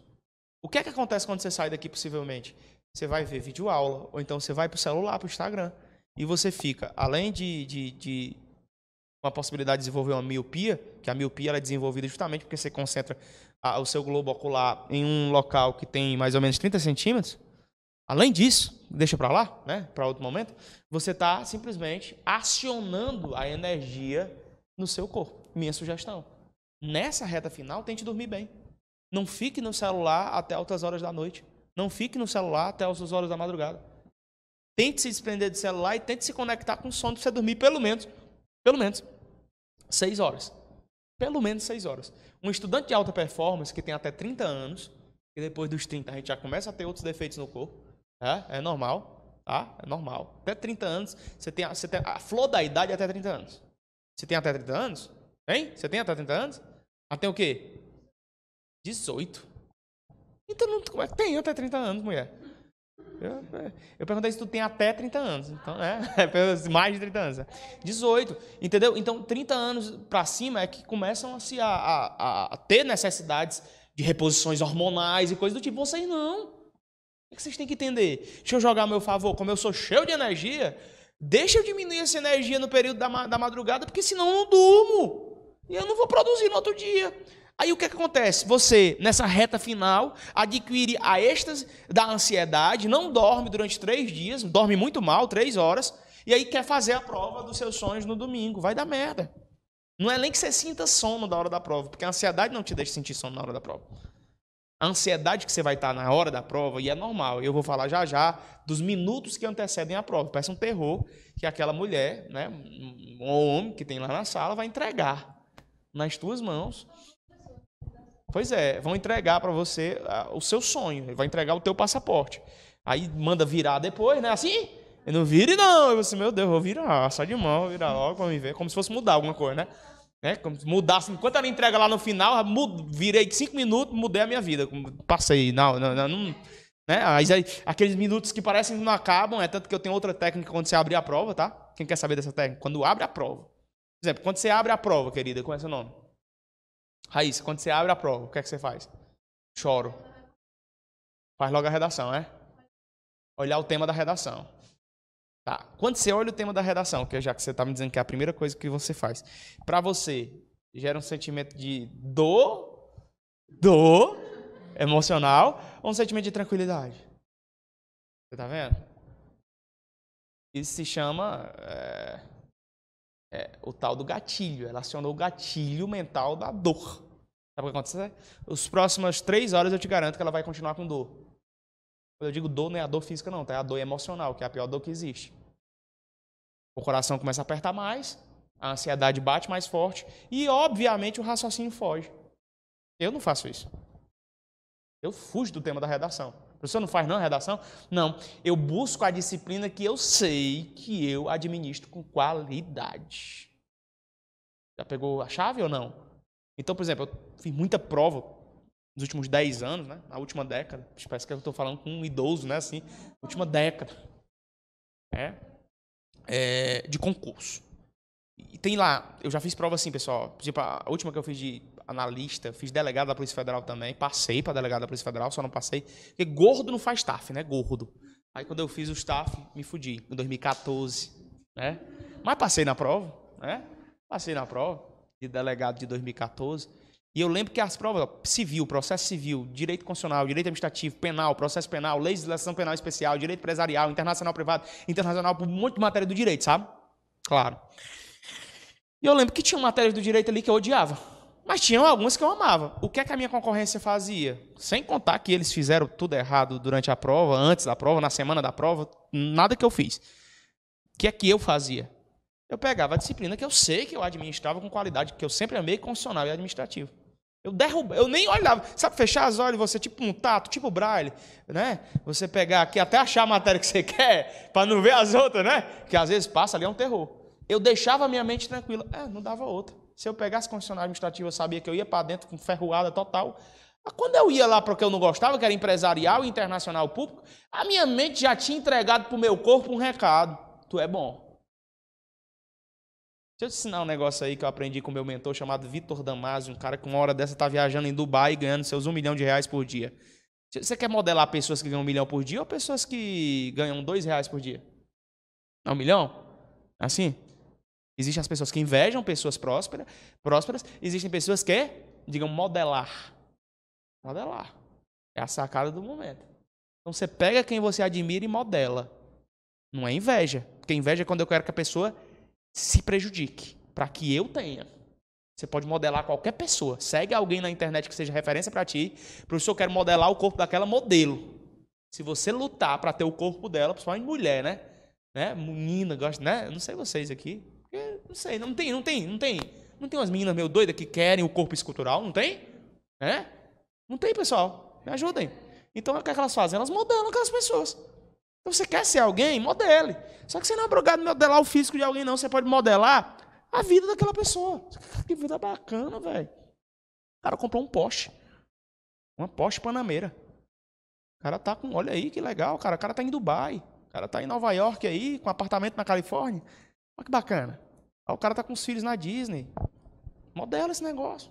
O que é que acontece quando você sai daqui, possivelmente? Você vai ver vídeo aula, ou então você vai para o celular, para o Instagram, e você fica, além de, de, de uma possibilidade de desenvolver uma miopia, que a miopia é desenvolvida justamente porque você concentra a, o seu globo ocular em um local que tem mais ou menos 30 centímetros, Além disso, deixa para lá, né, para outro momento, você está simplesmente acionando a energia no seu corpo. Minha sugestão. Nessa reta final, tente dormir bem. Não fique no celular até altas horas da noite. Não fique no celular até altas horas da madrugada. Tente se desprender do celular e tente se conectar com o sono para você dormir pelo menos, pelo menos, seis horas. Pelo menos seis horas. Um estudante de alta performance que tem até 30 anos, e depois dos 30 a gente já começa a ter outros defeitos no corpo, é, é normal, tá? É normal. Até 30 anos, você tem, a, você tem a flor da idade é até 30 anos. Você tem até 30 anos? Hein? Você tem até 30 anos? Até ah, o quê? 18. Então, não, como é que tem até 30 anos, mulher? Eu, é, eu, perguntei se tu tem até 30 anos. Então, né? é Mais de 30 anos. 18. Né? Entendeu? Então, 30 anos para cima é que começam a, a, a, a, ter necessidades de reposições hormonais e coisas do tipo. Vocês não. O que vocês têm que entender. Deixa eu jogar ao meu favor. Como eu sou cheio de energia, deixa eu diminuir essa energia no período da, da madrugada, porque senão eu não durmo. E eu não vou produzir no outro dia. Aí o que, é que acontece? Você, nessa reta final, adquire a êxtase da ansiedade, não dorme durante três dias, dorme muito mal, três horas, e aí quer fazer a prova dos seus sonhos no domingo. Vai dar merda. Não é nem que você sinta sono na hora da prova, porque a ansiedade não te deixa sentir sono na hora da prova. A ansiedade que você vai estar na hora da prova, e é normal, eu vou falar já já dos minutos que antecedem a prova. Parece um terror que aquela mulher, né, um homem que tem lá na sala, vai entregar nas tuas mãos. Pois é, vão entregar para você ah, o seu sonho, vai entregar o teu passaporte. Aí manda virar depois, né? Assim? Eu não vire, não. Eu assim, meu Deus, vou virar, sai de mão, vou virar logo, vamos ver. Como se fosse mudar alguma coisa, né? Né? Como se mudasse, enquanto ela entrega lá no final, mudo, virei cinco minutos, mudei a minha vida. Passei, não, não, não. não né? Aí, aqueles minutos que parecem que não acabam, é tanto que eu tenho outra técnica quando você abre a prova, tá? Quem quer saber dessa técnica? Quando abre a prova. Por exemplo, quando você abre a prova, querida, qual é seu nome? Raíssa, quando você abre a prova, o que é que você faz? Choro. Faz logo a redação, é? Olhar o tema da redação. Tá. Quando você olha o tema da redação, que é já que você está me dizendo que é a primeira coisa que você faz, para você gera um sentimento de dor, dor emocional, ou um sentimento de tranquilidade? Você tá vendo? Isso se chama é, é, o tal do gatilho. Ela acionou o gatilho mental da dor. Sabe o que acontece? Os próximas três horas eu te garanto que ela vai continuar com dor. Quando eu digo dor, não é a dor física, não, tá? É a dor emocional, que é a pior dor que existe. O coração começa a apertar mais, a ansiedade bate mais forte e, obviamente, o raciocínio foge. Eu não faço isso. Eu fujo do tema da redação. O professor não faz não a redação? Não. Eu busco a disciplina que eu sei que eu administro com qualidade. Já pegou a chave ou não? Então, por exemplo, eu fiz muita prova nos últimos 10 anos, né? Na última década. Parece que eu estou falando com um idoso, né? Assim, última década. É, é, de concurso. E tem lá, eu já fiz prova assim, pessoal. a última que eu fiz de analista, fiz delegado da Polícia Federal também. Passei para delegado da Polícia Federal, só não passei. Porque gordo não faz TAF, né? Gordo. Aí quando eu fiz o staff, me fudi, em 2014, né? Mas passei na prova, né? Passei na prova de delegado de 2014. E eu lembro que as provas, ó, civil, processo civil, direito constitucional, direito administrativo, penal, processo penal, legislação penal especial, direito empresarial, internacional privado, internacional, um monte de matéria do direito, sabe? Claro. E eu lembro que tinha matérias do direito ali que eu odiava. Mas tinham algumas que eu amava. O que é que a minha concorrência fazia? Sem contar que eles fizeram tudo errado durante a prova, antes da prova, na semana da prova, nada que eu fiz. O que é que eu fazia? eu pegava a disciplina que eu sei que eu administrava com qualidade, que eu sempre amei constitucional e administrativo. Eu derrubava, eu nem olhava. Sabe fechar as olhos, você tipo um tato, tipo braille, né? Você pegar aqui até achar a matéria que você quer, para não ver as outras, né? Que às vezes passa ali é um terror. Eu deixava a minha mente tranquila. É, não dava outra. Se eu pegasse constitucional administrativo, eu sabia que eu ia para dentro com ferroada total. Mas ah, quando eu ia lá para o que eu não gostava, que era empresarial, internacional, público, a minha mente já tinha entregado para o meu corpo um recado. Tu é bom. Deixa eu te ensinar um negócio aí que eu aprendi com meu mentor chamado Vitor Damasio, um cara que uma hora dessa tá viajando em Dubai ganhando seus um milhão de reais por dia. Você quer modelar pessoas que ganham um milhão por dia ou pessoas que ganham dois reais por dia? É um milhão? É assim? Existem as pessoas que invejam pessoas prósperas, prósperas existem pessoas que, digam, modelar. Modelar. É a sacada do momento. Então você pega quem você admira e modela. Não é inveja. Porque inveja é quando eu quero que a pessoa se prejudique, para que eu tenha. Você pode modelar qualquer pessoa. Segue alguém na internet que seja referência para ti. Professor, eu quero modelar o corpo daquela modelo. Se você lutar para ter o corpo dela, principalmente mulher, né? né? Menina, gosta, né? Não sei vocês aqui. Não sei, não tem, não tem, não tem. Não tem umas meninas meio doidas que querem o corpo escultural, não tem? Né? Não tem, pessoal. Me ajudem. Então, o que, é que elas fazem? Elas modelam aquelas pessoas. Então você quer ser alguém? Modele. Só que você não é obrigado a modelar o físico de alguém, não. Você pode modelar a vida daquela pessoa. Que vida bacana, velho. O cara comprou um Porsche. Uma Porsche Panameira. O cara tá com. Olha aí que legal, cara. O cara tá em Dubai. O cara tá em Nova York aí, com um apartamento na Califórnia. Olha que bacana. o cara tá com os filhos na Disney. Modela esse negócio.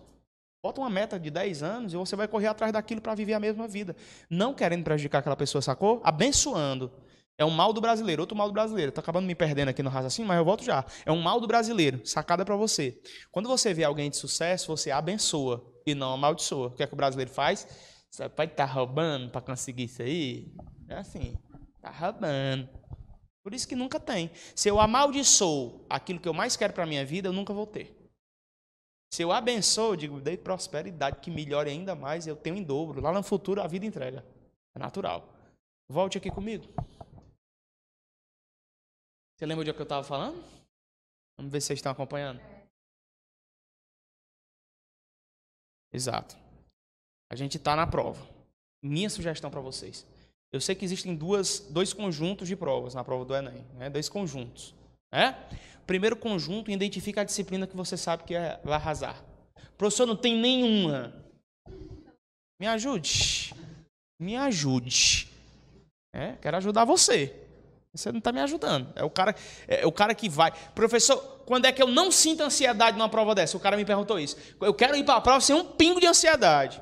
Bota uma meta de 10 anos e você vai correr atrás daquilo para viver a mesma vida. Não querendo prejudicar aquela pessoa, sacou? Abençoando. É um mal do brasileiro, outro mal do brasileiro. Tá acabando me perdendo aqui no assim, mas eu volto já. É um mal do brasileiro, sacada para você. Quando você vê alguém de sucesso, você abençoa e não amaldiçoa. O que é que o brasileiro faz? Você pai estar tá roubando para conseguir isso aí? É assim, tá roubando. Por isso que nunca tem. Se eu amaldiçoo aquilo que eu mais quero para minha vida, eu nunca vou ter. Se eu abençoo, eu digo, dei prosperidade, que melhore ainda mais, eu tenho em dobro. Lá no futuro a vida entrega. É natural. Volte aqui comigo. Você lembra de que eu estava falando? Vamos ver se vocês estão acompanhando. Exato. A gente está na prova. Minha sugestão para vocês. Eu sei que existem duas, dois conjuntos de provas na prova do Enem. Né? Dois conjuntos. Né? Primeiro conjunto, identifica a disciplina que você sabe que vai é arrasar. Professor, não tem nenhuma. Me ajude. Me ajude. É, quero ajudar você. Você não está me ajudando. É o, cara, é, é o cara que vai. Professor, quando é que eu não sinto ansiedade numa prova dessa? O cara me perguntou isso. Eu quero ir para a prova sem um pingo de ansiedade.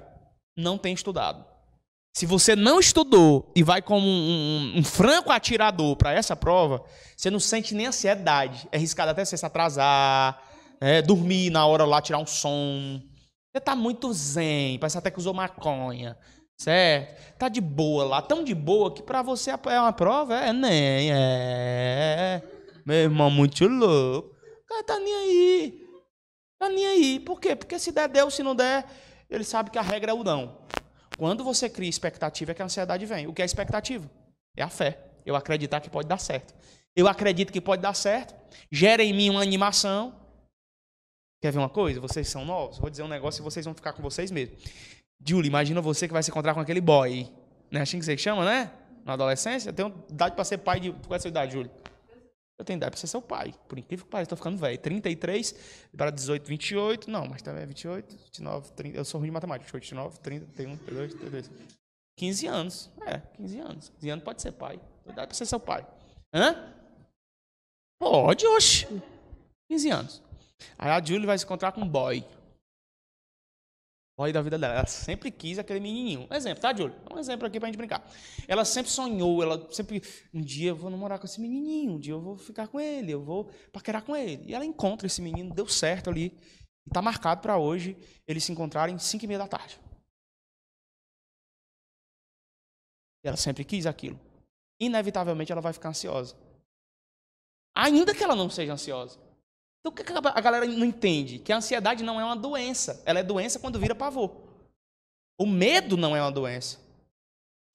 Não tem estudado. Se você não estudou e vai como um, um, um franco atirador para essa prova, você não sente nem ansiedade. É arriscado até você se atrasar, né? dormir na hora lá, tirar um som. Você tá muito zen, parece até que usou maconha, certo? Tá de boa lá, tão de boa que para você é uma prova, é nem, é. Meu irmão, muito louco. O cara tá nem aí. Tá nem aí. Por quê? Porque se der, deu. Se não der, ele sabe que a regra é o não. Quando você cria expectativa, é que a ansiedade vem. O que é expectativa? É a fé. Eu acreditar que pode dar certo. Eu acredito que pode dar certo. Gera em mim uma animação. Quer ver uma coisa? Vocês são novos. Vou dizer um negócio e vocês vão ficar com vocês mesmos. Julie, imagina você que vai se encontrar com aquele boy. né? assim que você chama, né? Na adolescência? Eu tenho idade para ser pai de. Qual é a sua idade, Júlio? Eu tenho idade pra ser seu pai. Por incrível que pareça, tô ficando velho. 33 para 18, 28. Não, mas também é 28, 29, 30. Eu sou ruim de matemática. 28, 29, 30, 31, 32, 32. 15 anos. É, 15 anos. 15 anos pode ser pai. Tenho idade pra ser seu pai. Hã? Pode, oxe. 15 anos. Aí a Julie vai se encontrar com um boy corre da vida dela. Ela sempre quis aquele menininho. Um exemplo, tá, Júlio? Um exemplo aqui pra gente brincar. Ela sempre sonhou, ela sempre. Um dia eu vou namorar com esse menininho, um dia eu vou ficar com ele, eu vou paquerar com ele. E ela encontra esse menino, deu certo ali. E tá marcado para hoje eles se encontrarem 5 e meia da tarde. E ela sempre quis aquilo. Inevitavelmente ela vai ficar ansiosa. Ainda que ela não seja ansiosa. Então o que a galera não entende? Que a ansiedade não é uma doença. Ela é doença quando vira pavor. O medo não é uma doença.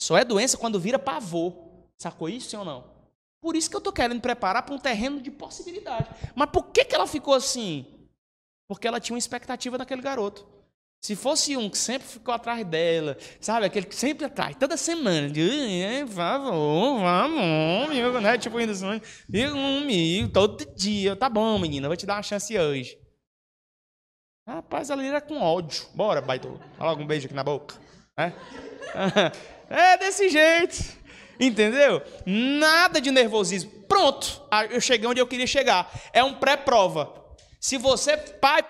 Só é doença quando vira pavor. Sacou isso sim ou não? Por isso que eu estou querendo preparar para um terreno de possibilidade. Mas por que, que ela ficou assim? Porque ela tinha uma expectativa daquele garoto. Se fosse um que sempre ficou atrás dela, sabe? Aquele que sempre atrás, toda semana, de, vamos, é, vamos, né? Tipo, indo assim, todo dia, tá bom, menina, vou te dar uma chance hoje. Rapaz, ela era com ódio. Bora, baito. Dá logo um beijo aqui na boca. É, é desse jeito. Entendeu? Nada de nervosismo. Pronto, eu cheguei onde eu queria chegar. É um pré-prova. Se você vai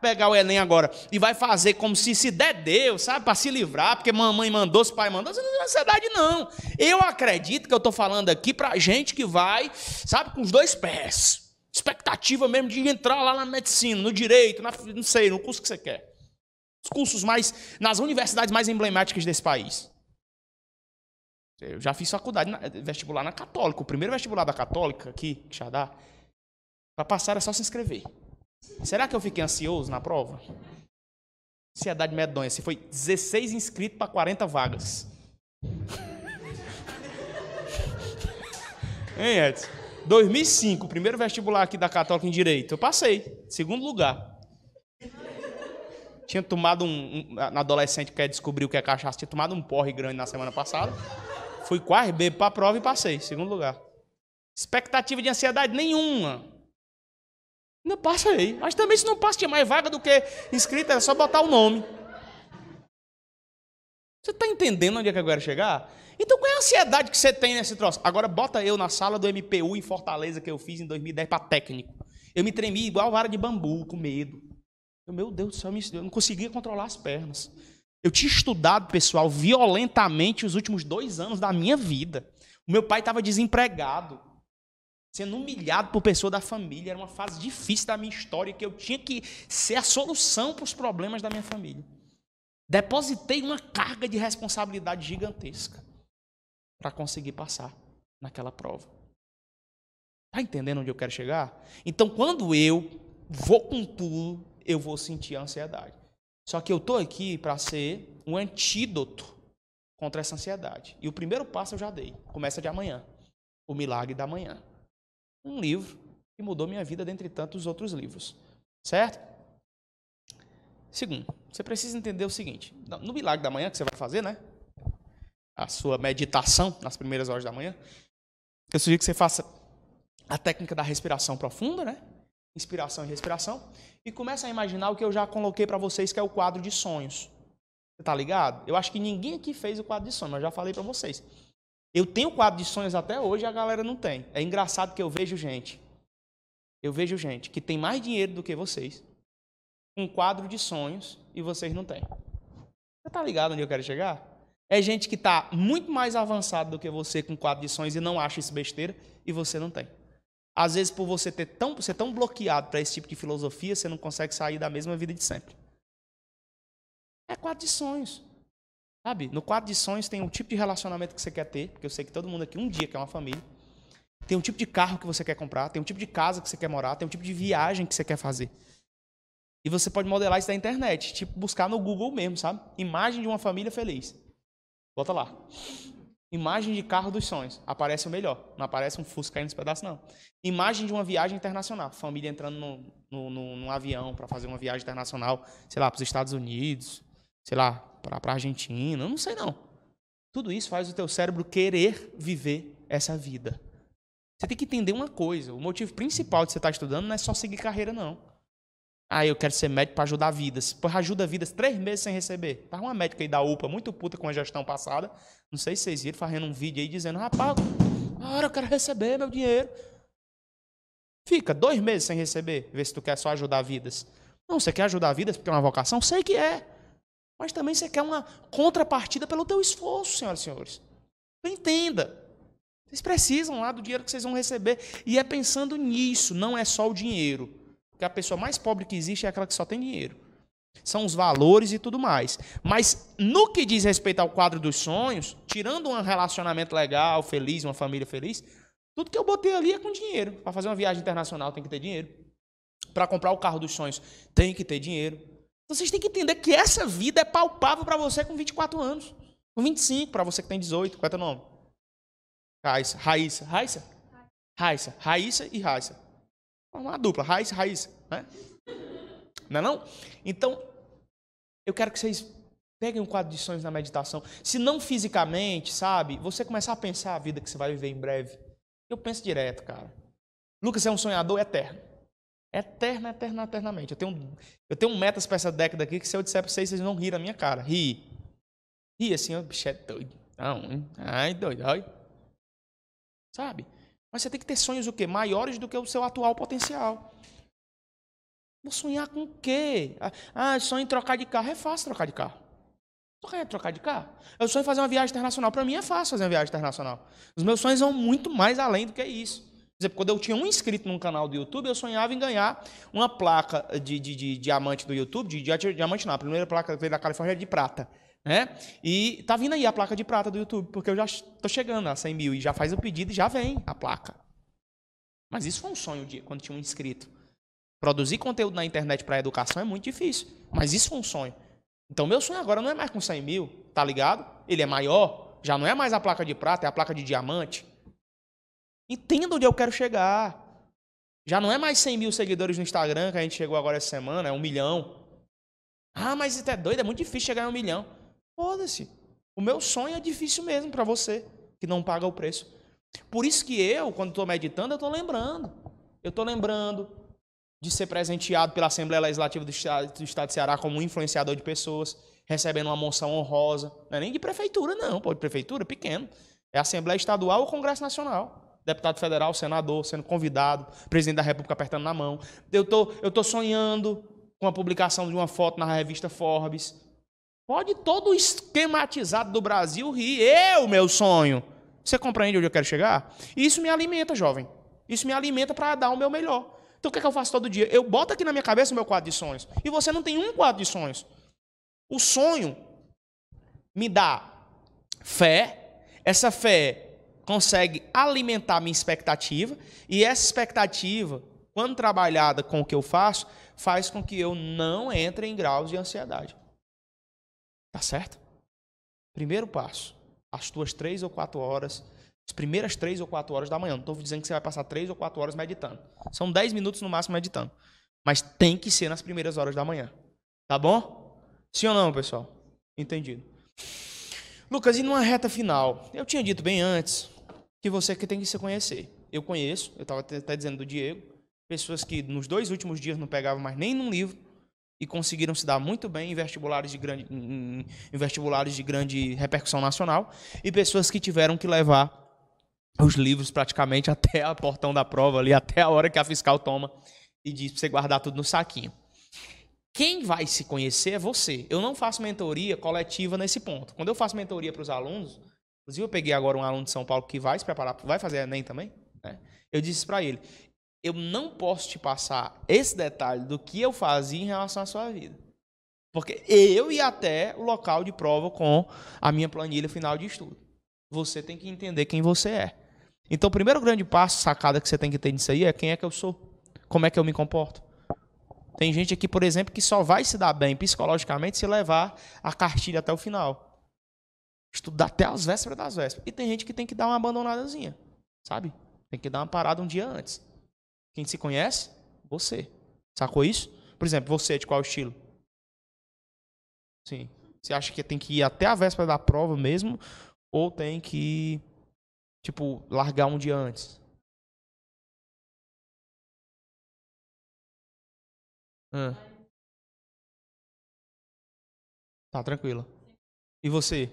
pegar o Enem agora e vai fazer como se se der Deus, sabe, para se livrar, porque mamãe mandou, se pai mandou, você não é ansiedade, não. Eu acredito que eu estou falando aqui para gente que vai, sabe, com os dois pés. Expectativa mesmo de entrar lá na medicina, no direito, na, não sei, no curso que você quer. Os cursos mais, nas universidades mais emblemáticas desse país. Eu já fiz faculdade na, vestibular na Católica. O primeiro vestibular da Católica aqui, já dá para passar era é só se inscrever. Será que eu fiquei ansioso na prova? Ansiedade medonha. Se foi 16 inscritos para 40 vagas. hein, Edson? 2005, primeiro vestibular aqui da Católica em Direito. Eu passei, segundo lugar. Tinha tomado um, um na adolescente que descobrir o que é cachaça, tinha tomado um porre grande na semana passada. Fui quase bebo para a prova e passei, segundo lugar. Expectativa de ansiedade nenhuma. Ainda passa aí. Mas também se não passa, tinha mais vaga do que escrita, era só botar o nome. Você está entendendo onde é que eu quero chegar? Então qual é a ansiedade que você tem nesse troço? Agora bota eu na sala do MPU em Fortaleza que eu fiz em 2010 para técnico. Eu me tremi igual vara de bambu, com medo. Eu, meu Deus do céu, eu não conseguia controlar as pernas. Eu tinha estudado, pessoal, violentamente os últimos dois anos da minha vida. O meu pai estava desempregado sendo humilhado por pessoa da família. Era uma fase difícil da minha história que eu tinha que ser a solução para os problemas da minha família. Depositei uma carga de responsabilidade gigantesca para conseguir passar naquela prova. Tá entendendo onde eu quero chegar? Então, quando eu vou com tudo, eu vou sentir a ansiedade. Só que eu tô aqui para ser um antídoto contra essa ansiedade. E o primeiro passo eu já dei. Começa de amanhã. O milagre da manhã um livro que mudou minha vida dentre tantos outros livros. Certo? Segundo, você precisa entender o seguinte: no milagre da manhã que você vai fazer, né? A sua meditação nas primeiras horas da manhã, eu sugiro que você faça a técnica da respiração profunda, né? Inspiração e respiração, e comece a imaginar o que eu já coloquei para vocês, que é o quadro de sonhos. Você tá ligado? Eu acho que ninguém aqui fez o quadro de sonhos, mas já falei para vocês. Eu tenho quadro de sonhos até hoje, a galera não tem. É engraçado que eu vejo gente. Eu vejo gente que tem mais dinheiro do que vocês, um quadro de sonhos e vocês não têm. Você tá ligado onde eu quero chegar? É gente que está muito mais avançada do que você com quadro de sonhos e não acha isso besteira e você não tem. Às vezes, por você ter tão, ser tão bloqueado para esse tipo de filosofia, você não consegue sair da mesma vida de sempre. É quadro de sonhos. Sabe? No quadro de sonhos tem um tipo de relacionamento que você quer ter, porque eu sei que todo mundo aqui um dia quer uma família. Tem um tipo de carro que você quer comprar, tem um tipo de casa que você quer morar, tem um tipo de viagem que você quer fazer. E você pode modelar isso da internet, tipo buscar no Google mesmo, sabe? Imagem de uma família feliz. Bota lá. Imagem de carro dos sonhos. Aparece o melhor. Não aparece um Fusca caindo nos pedaços, não. Imagem de uma viagem internacional. Família entrando no, no, no, num avião para fazer uma viagem internacional, sei lá, para os Estados Unidos, sei lá, para a Argentina, não sei não. Tudo isso faz o teu cérebro querer viver essa vida. Você tem que entender uma coisa, o motivo principal de você estar tá estudando não é só seguir carreira não. Ah, eu quero ser médico para ajudar vidas. Pois ajuda vidas três meses sem receber. Tava uma médica aí da UPA, muito puta com a gestão passada. Não sei se vocês viram, fazendo um vídeo aí dizendo, rapaz, agora eu quero receber meu dinheiro. Fica dois meses sem receber, vê se tu quer só ajudar vidas. Não, você quer ajudar vidas porque é uma vocação? Sei que é. Mas também você quer uma contrapartida pelo teu esforço, senhoras e senhores. Então, entenda. Vocês precisam lá do dinheiro que vocês vão receber. E é pensando nisso, não é só o dinheiro. Porque a pessoa mais pobre que existe é aquela que só tem dinheiro. São os valores e tudo mais. Mas no que diz respeito ao quadro dos sonhos, tirando um relacionamento legal, feliz, uma família feliz, tudo que eu botei ali é com dinheiro. Para fazer uma viagem internacional tem que ter dinheiro. Para comprar o carro dos sonhos tem que ter dinheiro. Então vocês têm que entender que essa vida é palpável para você com 24 anos. Com 25, para você que tem 18. Qual é teu nome? Raíssa. Raíssa. Raíssa? Raíssa. Raíssa e Raíssa. uma dupla. Raíssa e Raíssa. Né? Não é não? Então, eu quero que vocês peguem um quadro de sonhos na meditação. Se não fisicamente, sabe? Você começar a pensar a vida que você vai viver em breve. Eu penso direto, cara. Lucas é um sonhador eterno. Eterna, eterna, eternamente. Eu tenho, eu tenho metas para essa década aqui que se eu disser para vocês, vocês vão rir da minha cara. Ri. Ri assim, ó, bicho, é doido. Não, hein? Ai, doido, ai. Sabe? Mas você tem que ter sonhos o quê? Maiores do que o seu atual potencial. Vou sonhar com o quê? Ah, ah sonho em trocar de carro. É fácil trocar de carro. Tu quer é trocar de carro? Eu sonho em fazer uma viagem internacional. Para mim é fácil fazer uma viagem internacional. Os meus sonhos vão muito mais além do que isso. Por exemplo, quando eu tinha um inscrito num canal do YouTube, eu sonhava em ganhar uma placa de, de, de diamante do YouTube, de, de, diamante não, a primeira placa que veio da Califórnia era é de prata. Né? E tá vindo aí a placa de prata do YouTube, porque eu já estou chegando a 100 mil e já faz o pedido e já vem a placa. Mas isso foi um sonho de, quando tinha um inscrito. Produzir conteúdo na internet para educação é muito difícil, mas isso foi um sonho. Então meu sonho agora não é mais com 100 mil, tá ligado? Ele é maior, já não é mais a placa de prata, é a placa de diamante. Entenda onde eu quero chegar. Já não é mais 100 mil seguidores no Instagram, que a gente chegou agora essa semana, é um milhão. Ah, mas isso é doido, é muito difícil chegar em um milhão. Foda-se. O meu sonho é difícil mesmo para você, que não paga o preço. Por isso que eu, quando estou meditando, eu estou lembrando. Eu estou lembrando de ser presenteado pela Assembleia Legislativa do Estado, do Estado de Ceará como um influenciador de pessoas, recebendo uma moção honrosa. Não é nem de prefeitura, não. Pô, de prefeitura, pequeno. É Assembleia Estadual ou Congresso Nacional deputado federal, senador, sendo convidado, presidente da República apertando na mão. Eu tô, eu tô sonhando com a publicação de uma foto na revista Forbes. Pode todo esquematizado do Brasil rir. Eu, meu sonho. Você compreende onde eu quero chegar? Isso me alimenta, jovem. Isso me alimenta para dar o meu melhor. Então o que, é que eu faço todo dia? Eu boto aqui na minha cabeça o meu quadro de sonhos. E você não tem um quadro de sonhos. O sonho me dá fé. Essa fé consegue alimentar minha expectativa, e essa expectativa, quando trabalhada com o que eu faço, faz com que eu não entre em graus de ansiedade. Tá certo? Primeiro passo, as tuas três ou quatro horas, as primeiras três ou quatro horas da manhã. Não estou dizendo que você vai passar três ou quatro horas meditando. São dez minutos no máximo meditando. Mas tem que ser nas primeiras horas da manhã. Tá bom? Sim ou não, pessoal? Entendido. Lucas, e numa reta final? Eu tinha dito bem antes, que você que tem que se conhecer. Eu conheço, eu estava até dizendo do Diego, pessoas que nos dois últimos dias não pegavam mais nem num livro e conseguiram se dar muito bem em vestibulares de grande, em, em vestibulares de grande repercussão nacional e pessoas que tiveram que levar os livros praticamente até a portão da prova ali, até a hora que a fiscal toma e diz para você guardar tudo no saquinho. Quem vai se conhecer é você. Eu não faço mentoria coletiva nesse ponto. Quando eu faço mentoria para os alunos, Inclusive, eu peguei agora um aluno de São Paulo que vai se preparar, vai fazer Enem também. Né? Eu disse para ele: eu não posso te passar esse detalhe do que eu fazia em relação à sua vida. Porque eu ia até o local de prova com a minha planilha final de estudo. Você tem que entender quem você é. Então, o primeiro grande passo, sacada que você tem que ter nisso aí é quem é que eu sou, como é que eu me comporto. Tem gente aqui, por exemplo, que só vai se dar bem psicologicamente se levar a cartilha até o final. Estudar até as vésperas das vésperas. E tem gente que tem que dar uma abandonadazinha, sabe? Tem que dar uma parada um dia antes. Quem se conhece? Você. Sacou isso? Por exemplo, você é de qual estilo? Sim. Você acha que tem que ir até a véspera da prova mesmo? Ou tem que, tipo, largar um dia antes? Tá tranquila. E você?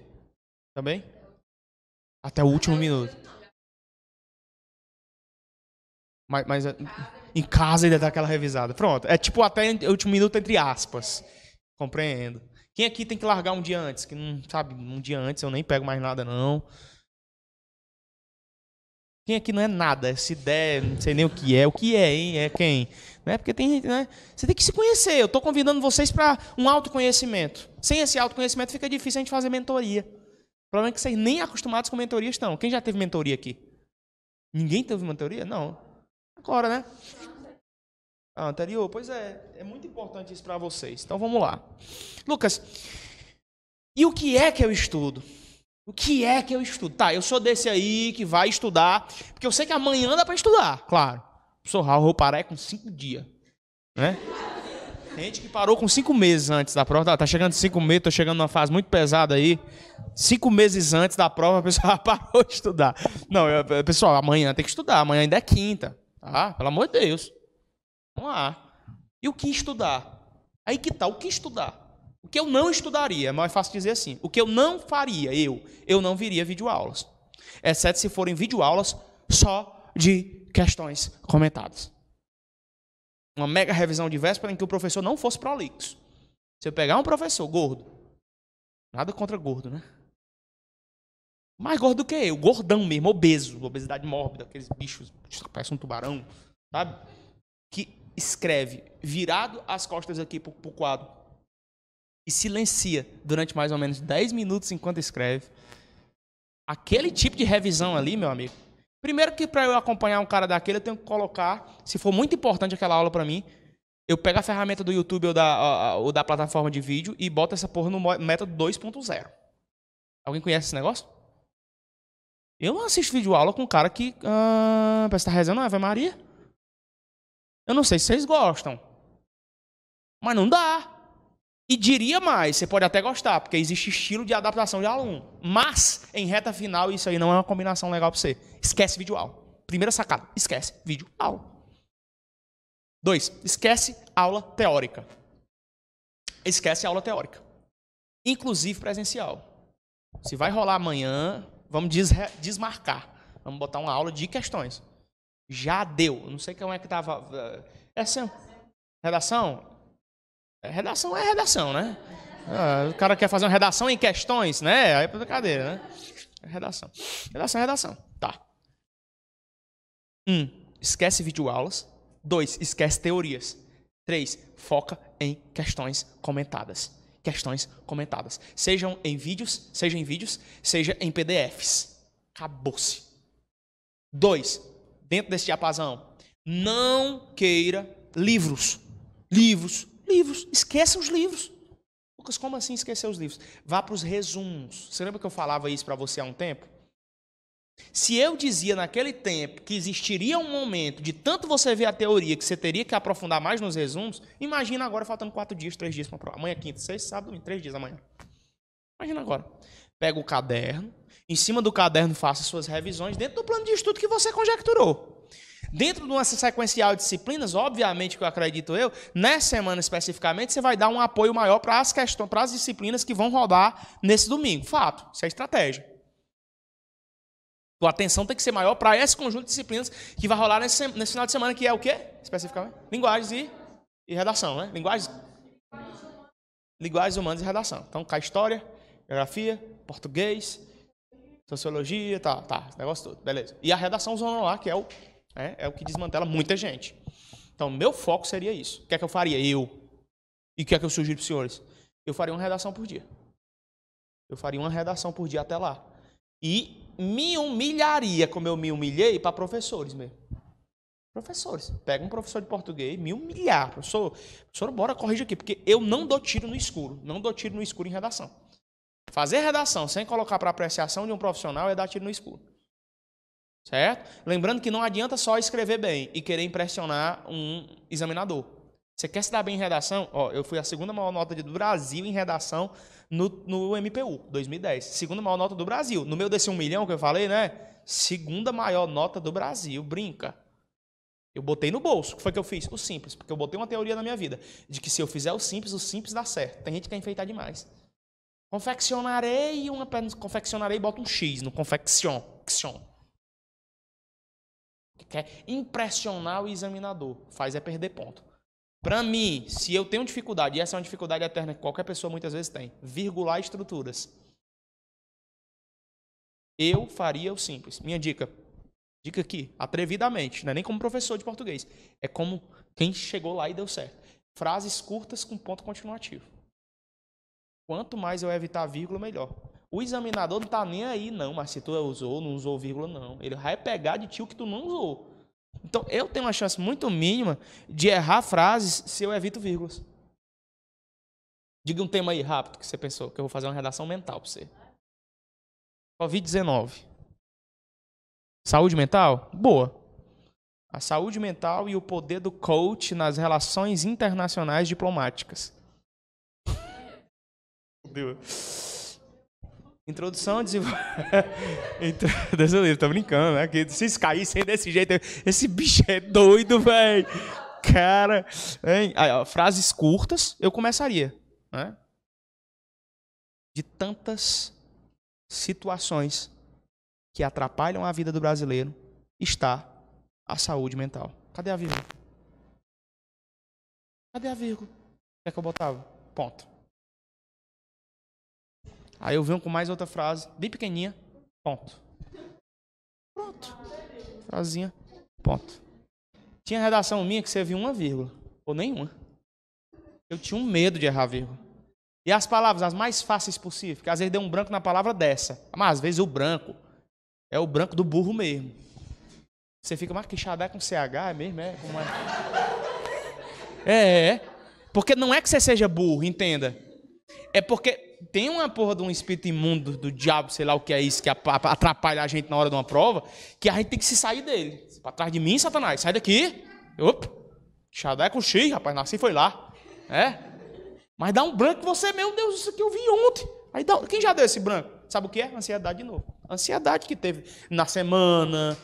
Também? Até o último minuto. Mas, mas em casa ainda dá aquela revisada. Pronto. É tipo até o último minuto, entre aspas. Compreendo. Quem aqui tem que largar um dia antes? Que não sabe, um dia antes eu nem pego mais nada, não. Quem aqui não é nada? Se der, não sei nem o que é. O que é, hein? É quem? Né? Porque tem gente, né? Você tem que se conhecer. Eu estou convidando vocês para um autoconhecimento. Sem esse autoconhecimento fica difícil a gente fazer mentoria problema é que vocês nem acostumados com mentoria estão. Quem já teve mentoria aqui? Ninguém teve mentoria? Não. Agora, né? Ah, anterior, pois é, é muito importante isso para vocês. Então vamos lá. Lucas, e o que é que eu estudo? O que é que eu estudo? Tá, eu sou desse aí que vai estudar, porque eu sei que amanhã dá para estudar, claro. sou Raul, vou parar é com cinco dias, né? Tem gente que parou com cinco meses antes da prova. Tá, tá chegando cinco meses, tô chegando numa fase muito pesada aí. Cinco meses antes da prova, a pessoa parou de estudar. Não, eu, pessoal, amanhã tem que estudar. Amanhã ainda é quinta. Tá? Pelo amor de Deus. Vamos lá. E o que estudar? Aí que tá, o que estudar? O que eu não estudaria, é mais fácil dizer assim. O que eu não faria, eu, eu não viria videoaulas. Exceto se forem videoaulas só de questões comentadas uma mega revisão de véspera em que o professor não fosse prolixo. Se eu pegar um professor gordo, nada contra gordo, né? Mais gordo do que eu, gordão mesmo, obeso, obesidade mórbida, aqueles bichos, parece um tubarão, sabe? Que escreve virado as costas aqui pro, pro quadro e silencia durante mais ou menos 10 minutos enquanto escreve. Aquele tipo de revisão ali, meu amigo, Primeiro que para eu acompanhar um cara daquele, eu tenho que colocar, se for muito importante aquela aula para mim, eu pego a ferramenta do YouTube ou da, ou da plataforma de vídeo e boto essa porra no método 2.0. Alguém conhece esse negócio? Eu não assisto vídeo aula com um cara que ah, parece que tá rezando a Ave Maria. Eu não sei se vocês gostam. Mas não dá. E diria mais, você pode até gostar, porque existe estilo de adaptação de aluno. Mas, em reta final, isso aí não é uma combinação legal para você. Esquece vídeo aula. Primeira sacada, esquece vídeo aula. Dois, esquece aula teórica. Esquece aula teórica. Inclusive presencial. Se vai rolar amanhã, vamos desmarcar. Vamos botar uma aula de questões. Já deu. não sei como é que estava. É eh, Essa redação? É, redação é redação, né? Ah, o cara quer fazer uma redação em questões, né? Aí é brincadeira, né? É redação. Redação é redação. Tá. Um, esquece videoaulas. Dois, esquece teorias. Três, foca em questões comentadas. Questões comentadas. Sejam em vídeos, seja em vídeos, seja em PDFs. Acabou-se. Dois, dentro desse diapasão, não queira livros. Livros, livros. Esqueça os livros. Lucas, como assim esquecer os livros? Vá para os resumos. Você lembra que eu falava isso para você há um tempo? Se eu dizia naquele tempo que existiria um momento de tanto você ver a teoria que você teria que aprofundar mais nos resumos, imagina agora faltando quatro dias, três dias para prova. Amanhã, é quinta, sexta, sábado, domingo, três dias amanhã. Imagina agora. Pega o caderno, em cima do caderno faça suas revisões dentro do plano de estudo que você conjecturou. Dentro de uma sequencial de disciplinas, obviamente que eu acredito eu, nessa semana especificamente, você vai dar um apoio maior para as questões, para as disciplinas que vão rodar nesse domingo. Fato, isso é estratégia. Tua atenção tem que ser maior para esse conjunto de disciplinas que vai rolar nesse, nesse, final de semana, que é o quê? Especificamente? Linguagens e, e redação, né? Linguagens. Linguagens humanas e redação. Então, cá história, geografia, português, sociologia, tá, tá, negócio todo, beleza. E a redação zona lá, que é o é, é o que desmantela muita gente. Então, meu foco seria isso. O que é que eu faria? Eu. E o que é que eu sugiro para os senhores? Eu faria uma redação por dia. Eu faria uma redação por dia até lá. E me humilharia como eu me humilhei para professores mesmo. Professores. Pega um professor de português, me humilhar. Professor, professor, bora corrigir aqui, porque eu não dou tiro no escuro. Não dou tiro no escuro em redação. Fazer redação sem colocar para apreciação de um profissional é dar tiro no escuro. Certo? Lembrando que não adianta só escrever bem e querer impressionar um examinador. Você quer se dar bem em redação? Ó, eu fui a segunda maior nota do Brasil em redação no, no MPU, 2010. Segunda maior nota do Brasil. No meu desse um milhão que eu falei, né? Segunda maior nota do Brasil. Brinca. Eu botei no bolso. O que foi que eu fiz? O simples. Porque eu botei uma teoria na minha vida de que se eu fizer o simples, o simples dá certo. Tem gente que quer enfeitar demais. Confeccionarei uma... Confeccionarei boto um X no confeccion que quer impressionar o examinador, faz é perder ponto. Para mim, se eu tenho dificuldade, e essa é uma dificuldade eterna que qualquer pessoa muitas vezes tem, virgular estruturas. Eu faria o simples. Minha dica, dica aqui, atrevidamente, não é nem como professor de português, é como quem chegou lá e deu certo. Frases curtas com ponto continuativo. Quanto mais eu evitar vírgula, melhor. O examinador não tá nem aí, não, mas se tu usou, não usou vírgula, não. Ele vai pegar de tio que tu não usou. Então, eu tenho uma chance muito mínima de errar frases se eu evito vírgulas. Diga um tema aí rápido que você pensou, que eu vou fazer uma redação mental para você. Covid-19. Saúde mental? Boa. A saúde mental e o poder do coach nas relações internacionais diplomáticas. Deu. Introdução, desenvolvimento. Deus livre, tô brincando, né? Que se vocês caíssem desse jeito, esse bicho é doido, velho. Cara, hein? Aí, ó, frases curtas, eu começaria, né? De tantas situações que atrapalham a vida do brasileiro está a saúde mental. Cadê a vírgula? Cadê a vírgula? O que é que eu botava? Ponto. Aí eu venho com mais outra frase, bem pequenininha. Ponto. Pronto. Frasinha. Ponto. Tinha redação minha que servia uma vírgula, ou nenhuma. Eu tinha um medo de errar vírgula. E as palavras as mais fáceis possível, porque às vezes deu um branco na palavra dessa. Mas às vezes o branco é o branco do burro mesmo. Você fica, mas que xadá com CH é mesmo? É, como é? é? é, é. Porque não é que você seja burro, entenda. É porque tem uma porra de um espírito imundo do diabo, sei lá o que é isso, que atrapalha a gente na hora de uma prova, que a gente tem que se sair dele. Para trás de mim, Satanás, sai daqui. Opa, Xadé com X, rapaz, nasci foi lá. É? Mas dá um branco em você, meu Deus, isso aqui eu vi ontem. Aí dá, quem já deu esse branco? Sabe o que é? Ansiedade de novo. Ansiedade que teve na semana.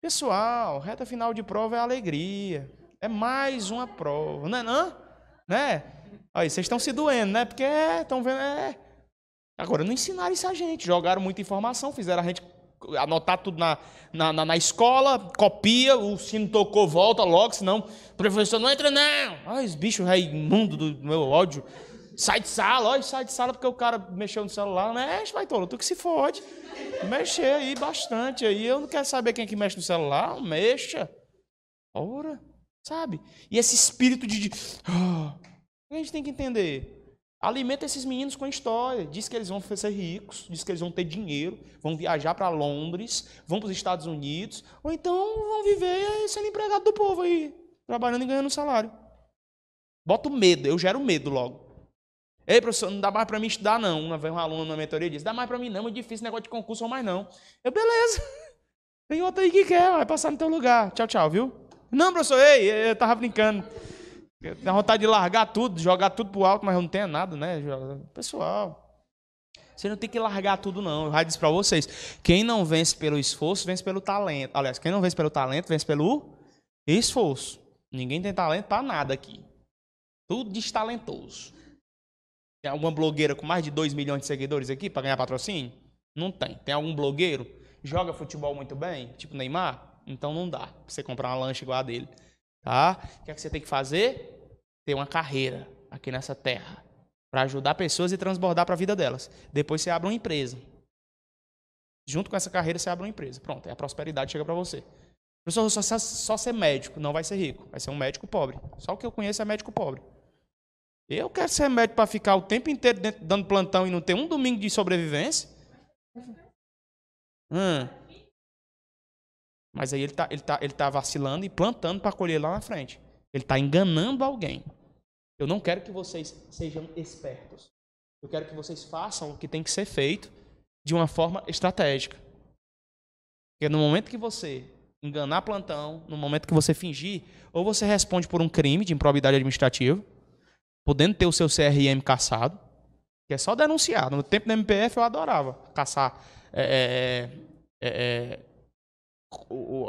Pessoal, reta final de prova é alegria. É mais uma prova, não é não? Né? Aí, vocês estão se doendo, né? Porque estão é, vendo. É. Agora, não ensinaram isso a gente. Jogaram muita informação, fizeram a gente anotar tudo na, na, na, na escola, copia, o sino tocou, volta logo, senão o professor não entra, não. Ai, os bichos é imundo do meu ódio. Sai de sala, olha, sai de sala porque o cara mexeu no celular, né? Vai tolo, tu que se fode. Mexer aí bastante aí. Eu não quero saber quem é que mexe no celular, mexa. Ora, sabe? E esse espírito de. de... Oh. A gente tem que entender. Alimenta esses meninos com a história. Diz que eles vão ser ricos, diz que eles vão ter dinheiro, vão viajar para Londres, vão para os Estados Unidos, ou então vão viver sendo empregado do povo aí, trabalhando e ganhando salário. Bota o medo, eu gero medo logo. Ei, professor, não dá mais para mim estudar, não. Uma vez um aluno na mentoria disse, dá mais para mim não, é difícil negócio de concurso ou mais não. Eu, beleza. Tem outro aí que quer, vai passar no teu lugar. Tchau, tchau, viu? Não, professor, ei, eu tava brincando. Dá vontade de largar tudo, jogar tudo pro alto, mas eu não tenho nada, né? Pessoal, você não tem que largar tudo, não. Eu já disse para vocês: quem não vence pelo esforço, vence pelo talento. Aliás, quem não vence pelo talento, vence pelo esforço. Ninguém tem talento para nada aqui. Tudo destalentoso. Tem alguma blogueira com mais de 2 milhões de seguidores aqui para ganhar patrocínio? Não tem. Tem algum blogueiro? Joga futebol muito bem, tipo Neymar? Então não dá pra você comprar uma lancha igual a dele. Tá? O que, é que você tem que fazer? ter uma carreira aqui nessa terra para ajudar pessoas e transbordar para a vida delas. Depois você abre uma empresa. Junto com essa carreira você abre uma empresa. Pronto, é a prosperidade chega para você. Professor, só, só, só ser médico não vai ser rico, vai ser um médico pobre. Só o que eu conheço é médico pobre. Eu quero ser médico para ficar o tempo inteiro dentro, dando plantão e não ter um domingo de sobrevivência. Hum. Mas aí ele está ele tá, ele tá vacilando e plantando para colher lá na frente. Ele está enganando alguém. Eu não quero que vocês sejam espertos. Eu quero que vocês façam o que tem que ser feito de uma forma estratégica. Porque no momento que você enganar plantão, no momento que você fingir, ou você responde por um crime de improbidade administrativa, podendo ter o seu CRM caçado, que é só denunciar. No tempo do MPF eu adorava caçar é, é, é, é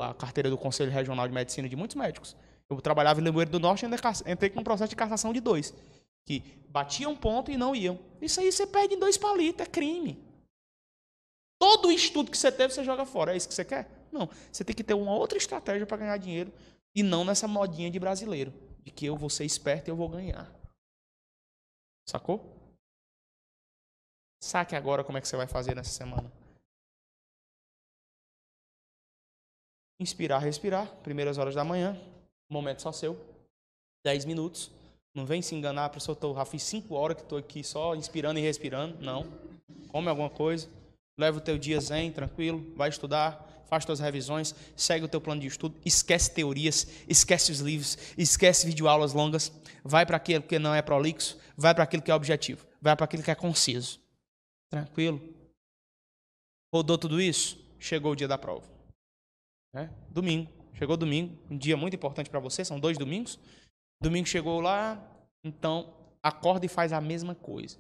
a carteira do Conselho Regional de Medicina de muitos médicos. Eu trabalhava em Limoeiro do Norte e entrei com um processo de cassação de dois. Que batiam ponto e não iam. Isso aí você perde em dois palitos, é crime. Todo o estudo que você teve, você joga fora. É isso que você quer? Não. Você tem que ter uma outra estratégia para ganhar dinheiro e não nessa modinha de brasileiro. De que eu vou ser esperto e eu vou ganhar. Sacou? Saque agora como é que você vai fazer nessa semana. Inspirar, respirar, primeiras horas da manhã momento só seu, 10 minutos. Não vem se enganar, professor, eu fiz 5 horas que estou aqui só inspirando e respirando. Não. Come alguma coisa, leva o teu dia zen, tranquilo, vai estudar, faz tuas revisões, segue o teu plano de estudo, esquece teorias, esquece os livros, esquece videoaulas longas, vai para aquilo que não é prolixo, vai para aquilo que é objetivo, vai para aquilo que é conciso. Tranquilo. Rodou tudo isso? Chegou o dia da prova. Né? Domingo. Chegou domingo, um dia muito importante para você, são dois domingos. Domingo chegou lá, então acorda e faz a mesma coisa.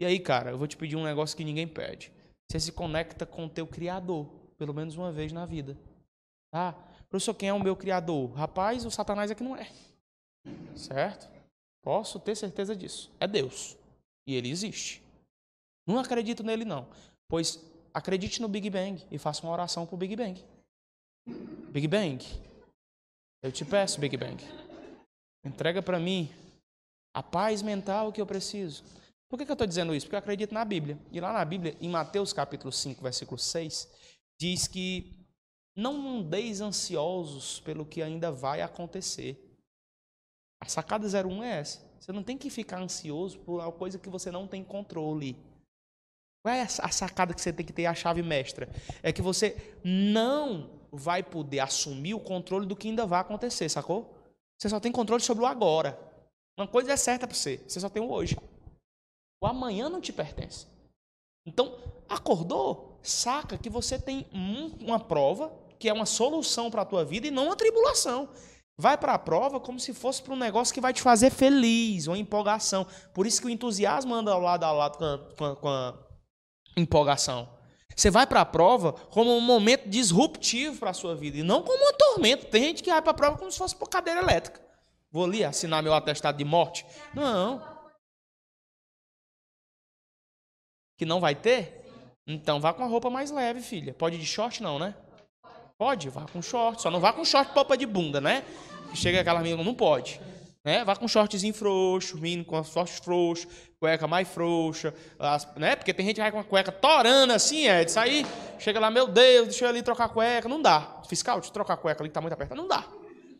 E aí, cara, eu vou te pedir um negócio que ninguém pede. Você se conecta com o teu criador, pelo menos uma vez na vida. Tá? Professor, quem é o meu criador? Rapaz, o Satanás é que não é. Certo? Posso ter certeza disso. É Deus. E ele existe. Não acredito nele, não. Pois acredite no Big Bang e faça uma oração pro Big Bang. Big Bang, eu te peço, Big Bang, entrega para mim a paz mental que eu preciso. Por que, que eu estou dizendo isso? Porque eu acredito na Bíblia. E lá na Bíblia, em Mateus capítulo 5, versículo 6, diz que não andeis ansiosos pelo que ainda vai acontecer. A sacada 01 é essa. Você não tem que ficar ansioso por uma coisa que você não tem controle. Qual é a sacada que você tem que ter, a chave mestra? É que você não vai poder assumir o controle do que ainda vai acontecer, sacou? Você só tem controle sobre o agora. Uma coisa é certa para você, você só tem o hoje. O amanhã não te pertence. Então, acordou, saca que você tem uma prova que é uma solução para a tua vida e não uma tribulação. Vai para a prova como se fosse para um negócio que vai te fazer feliz, uma empolgação. Por isso que o entusiasmo anda ao lado a lado com a, com a, com a empolgação. Você vai para a prova como um momento disruptivo para a sua vida e não como um tormento. Tem gente que vai para a prova como se fosse por cadeira elétrica. Vou ali assinar meu atestado de morte? Não. Que não vai ter? Então vá com a roupa mais leve, filha. Pode ir de short, não, né? Pode, vá com short. Só não vá com short popa de bunda, né? Chega aquela menina, não pode. Né? Vá com shortzinho frouxo, menino com shorts frouxo, cueca mais frouxa, as, né? Porque tem gente que vai com a cueca torando assim, é, de sair, chega lá, meu Deus, deixa eu ali trocar a cueca. Não dá. Fiscal, te trocar a cueca ali que tá muito aperta, Não dá.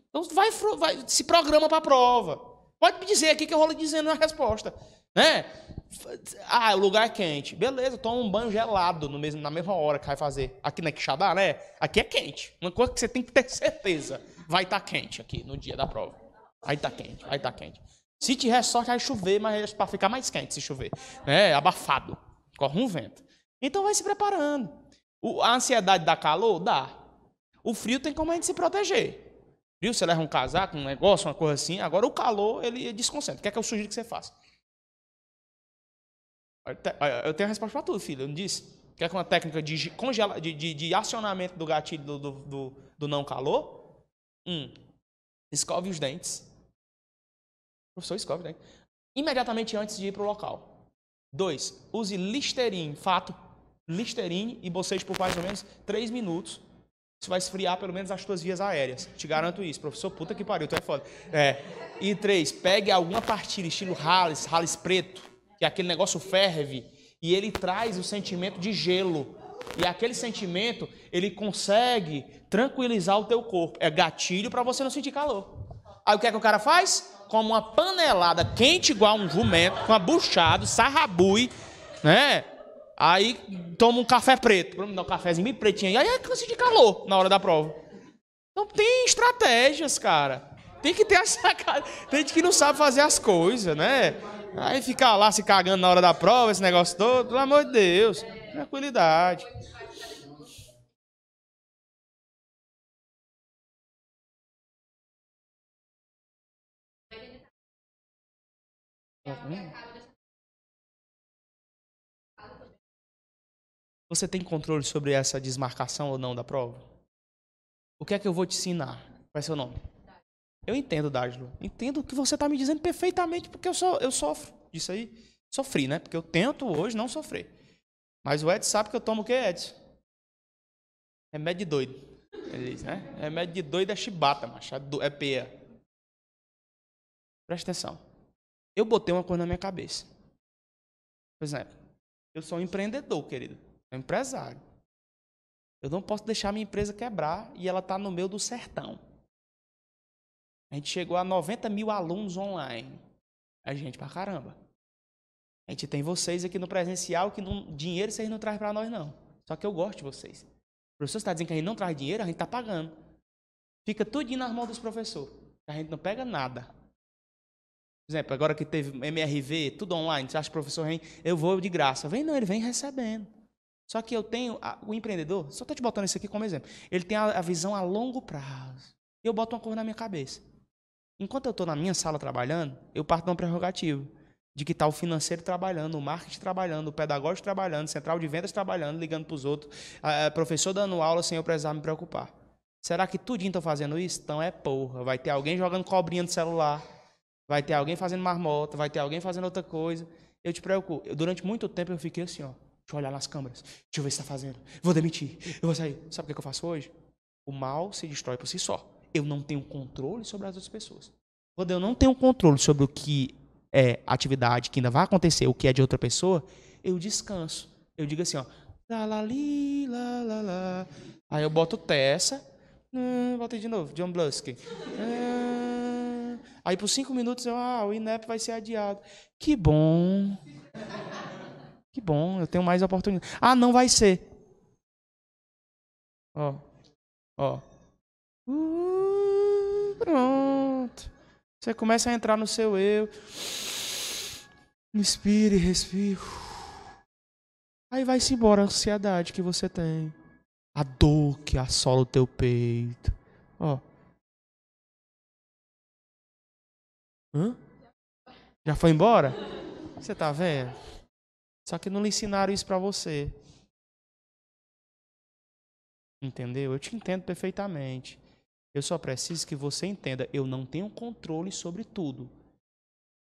Então vai, vai se programa para a prova. Pode me dizer aqui que eu vou lhe dizendo a resposta. Né? Ah, o lugar é quente. Beleza, toma um banho gelado no mesmo, na mesma hora que vai fazer. Aqui na é Quixadá, né? Aqui é quente. Uma coisa que você tem que ter certeza. Vai estar tá quente aqui no dia da prova. Aí tá quente, aí tá quente. Se tiver sorte, vai chover, mas é para ficar mais quente se chover. Né? É abafado. Corre um vento. Então vai se preparando. O, a ansiedade dá calor? Dá. O frio tem como a gente se proteger. Frio, você leva um casaco, um negócio, uma coisa assim. Agora o calor, ele é desconcentra. O que é que eu sugiro que você faça? Eu tenho a resposta para tudo, filho. Eu não disse? Quer com uma técnica de, congela, de, de, de acionamento do gatilho do, do, do, do não calor? Um, escove os dentes professor Scott, né? Imediatamente antes de ir para o local. Dois, use Listerine, fato, Listerine e boceje por mais ou menos três minutos. Isso vai esfriar pelo menos as tuas vias aéreas. Te garanto isso. Professor, puta que pariu, tu é foda. É. E três, pegue alguma partilha, estilo Halles, Halles preto, que é aquele negócio ferve, e ele traz o sentimento de gelo. E aquele sentimento, ele consegue tranquilizar o teu corpo. É gatilho para você não sentir calor. Aí o que é que o cara faz? como uma panelada quente igual um jumento, com buchado, sarrabui, né? Aí toma um café preto. Pra me dar um cafezinho bem pretinho. Aí é cansa de calor na hora da prova. Então tem estratégias, cara. Tem que ter essa cara. Tem gente que não sabe fazer as coisas, né? Aí ficar lá se cagando na hora da prova, esse negócio todo. Pelo amor de Deus. Tranquilidade. É você tem controle sobre essa desmarcação ou não da prova? O que é que eu vou te ensinar? Qual é seu nome? Eu entendo, Dágilo. Entendo o que você está me dizendo perfeitamente, porque eu, eu sofro disso aí. Sofri, né? Porque eu tento hoje não sofrer. Mas o Ed sabe que eu tomo o que, Ed? Remédio de doido. Ele diz, né? Remédio de doido é chibata, macho. É, é peia. Presta atenção. Eu botei uma coisa na minha cabeça. Por exemplo, eu sou um empreendedor, querido. é um empresário. Eu não posso deixar minha empresa quebrar e ela está no meio do sertão. A gente chegou a 90 mil alunos online. A é gente pra caramba. A gente tem vocês aqui no presencial que não, dinheiro vocês não trazem para nós, não. Só que eu gosto de vocês. O professor está dizendo que a gente não traz dinheiro, a gente está pagando. Fica tudo nas mãos dos professores. A gente não pega nada. Por exemplo, agora que teve MRV, tudo online, você acha que o professor vem, eu vou de graça. Vem não, ele vem recebendo. Só que eu tenho, a, o empreendedor, só estou te botando isso aqui como exemplo, ele tem a, a visão a longo prazo. Eu boto uma coisa na minha cabeça. Enquanto eu estou na minha sala trabalhando, eu parto de uma prerrogativa de que está o financeiro trabalhando, o marketing trabalhando, o pedagógico trabalhando, central de vendas trabalhando, ligando para os outros, a, professor dando aula sem eu precisar me preocupar. Será que tudinho estão fazendo isso? Então é porra. Vai ter alguém jogando cobrinha no celular, vai ter alguém fazendo marmota, vai ter alguém fazendo outra coisa. Eu te preocupo. Eu, durante muito tempo eu fiquei assim, ó. Deixa eu olhar nas câmeras. Deixa eu ver se está fazendo. Vou demitir. Eu vou sair. Sabe o é que eu faço hoje? O mal se destrói por si só. Eu não tenho controle sobre as outras pessoas. Quando eu não tenho controle sobre o que é atividade que ainda vai acontecer, o que é de outra pessoa, eu descanso. Eu digo assim, ó. Lá, lá, li, lá, lá, lá. Aí eu boto Tessa. Hum, voltei de novo. John Blusky. É. Aí por cinco minutos eu, ah, o INEP vai ser adiado. Que bom. Que bom, eu tenho mais oportunidade. Ah, não vai ser. Ó. Ó. Uh, pronto. Você começa a entrar no seu eu. Inspire, respire. Aí vai-se embora a ansiedade que você tem. A dor que assola o teu peito. Ó. Hã? Já foi embora? Você tá vendo? Só que não lhe ensinaram isso para você. Entendeu? Eu te entendo perfeitamente. Eu só preciso que você entenda, eu não tenho controle sobre tudo.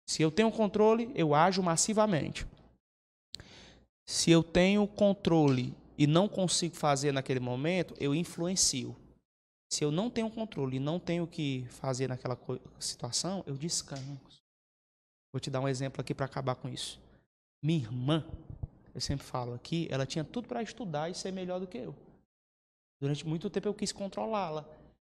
Se eu tenho controle, eu ajo massivamente. Se eu tenho controle e não consigo fazer naquele momento, eu influencio. Se eu não tenho controle e não tenho o que fazer naquela situação, eu descanso. Vou te dar um exemplo aqui para acabar com isso. Minha irmã, eu sempre falo aqui, ela tinha tudo para estudar e ser melhor do que eu. Durante muito tempo eu quis controlá-la.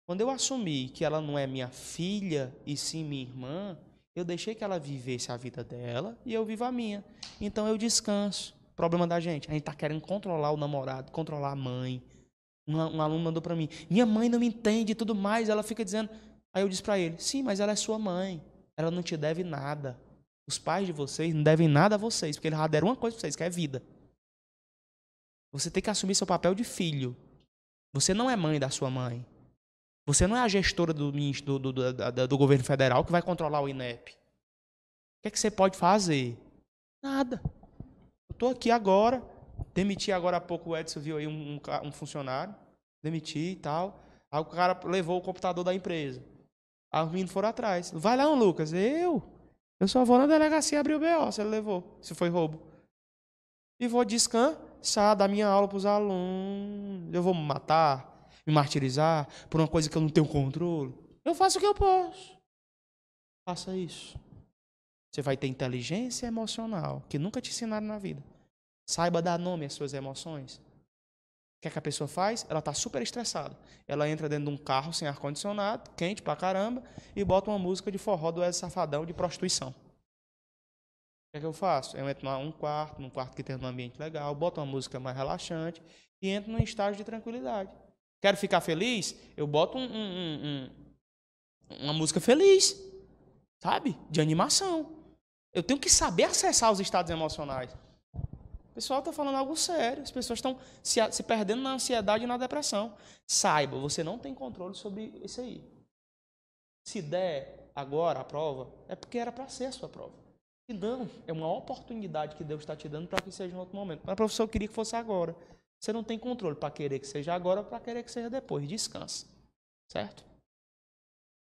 Quando eu assumi que ela não é minha filha e sim minha irmã, eu deixei que ela vivesse a vida dela e eu vivo a minha. Então eu descanso. Problema da gente, a gente está querendo controlar o namorado, controlar a mãe, um aluno mandou para mim: Minha mãe não me entende e tudo mais. Ela fica dizendo. Aí eu disse para ele: Sim, mas ela é sua mãe. Ela não te deve nada. Os pais de vocês não devem nada a vocês, porque eles já deram uma coisa para vocês, que é vida. Você tem que assumir seu papel de filho. Você não é mãe da sua mãe. Você não é a gestora do, do, do, do, do governo federal que vai controlar o INEP. O que, é que você pode fazer? Nada. Eu estou aqui agora, Demiti agora há pouco, o Edson viu aí um, um, um funcionário, demiti e tal. Aí o cara levou o computador da empresa. Aí os meninos foram atrás. Vai lá, um Lucas. Eu? Eu só vou na delegacia abrir o BO, se ele levou, se foi roubo. E vou descansar da minha aula para os alunos. Eu vou me matar, me martirizar por uma coisa que eu não tenho controle. Eu faço o que eu posso. Faça isso. Você vai ter inteligência emocional, que nunca te ensinaram na vida. Saiba dar nome às suas emoções. O que, é que a pessoa faz? Ela está super estressada. Ela entra dentro de um carro sem ar-condicionado, quente pra caramba, e bota uma música de forró do Ed Safadão de prostituição. O que, é que eu faço? Eu entro num quarto, num quarto que tem um ambiente legal, boto uma música mais relaxante e entro num estágio de tranquilidade. Quero ficar feliz? Eu boto um, um, um, uma música feliz, sabe? De animação. Eu tenho que saber acessar os estados emocionais. O pessoal está falando algo sério. As pessoas estão se, se perdendo na ansiedade e na depressão. Saiba, você não tem controle sobre isso aí. Se der agora a prova, é porque era para ser a sua prova. E não, é uma oportunidade que Deus está te dando para que seja em outro momento. Mas, professor, eu queria que fosse agora. Você não tem controle para querer que seja agora ou para querer que seja depois. Descansa. Certo?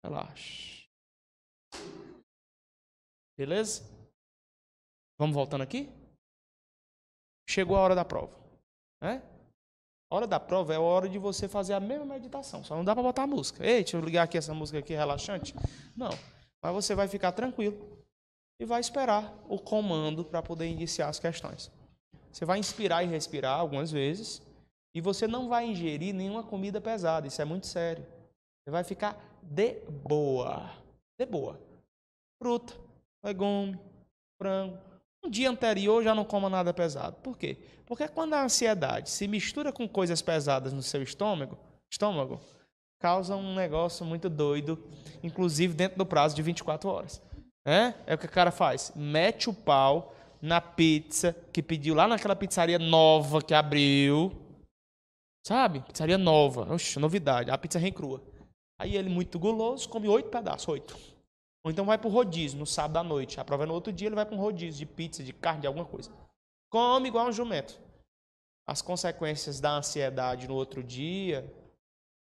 Relaxa. Beleza? Vamos voltando aqui? Chegou a hora da prova. Né? A hora da prova é a hora de você fazer a mesma meditação. Só não dá para botar a música. Ei, deixa eu ligar aqui essa música aqui relaxante. Não. Mas você vai ficar tranquilo e vai esperar o comando para poder iniciar as questões. Você vai inspirar e respirar algumas vezes e você não vai ingerir nenhuma comida pesada. Isso é muito sério. Você vai ficar de boa. De boa. Fruta, legume, frango, um dia anterior já não coma nada pesado. Por quê? Porque quando a ansiedade se mistura com coisas pesadas no seu estômago, estômago causa um negócio muito doido, inclusive dentro do prazo de 24 horas. É, é o que o cara faz. Mete o pau na pizza que pediu lá naquela pizzaria nova que abriu. Sabe? Pizzaria nova. Oxe, novidade. A pizza recrua. Aí ele, muito guloso, come oito pedaços. Oito. Ou então vai para o rodízio no sábado à noite. A prova é no outro dia, ele vai para um rodízio de pizza, de carne, de alguma coisa. Come igual um jumento. As consequências da ansiedade no outro dia,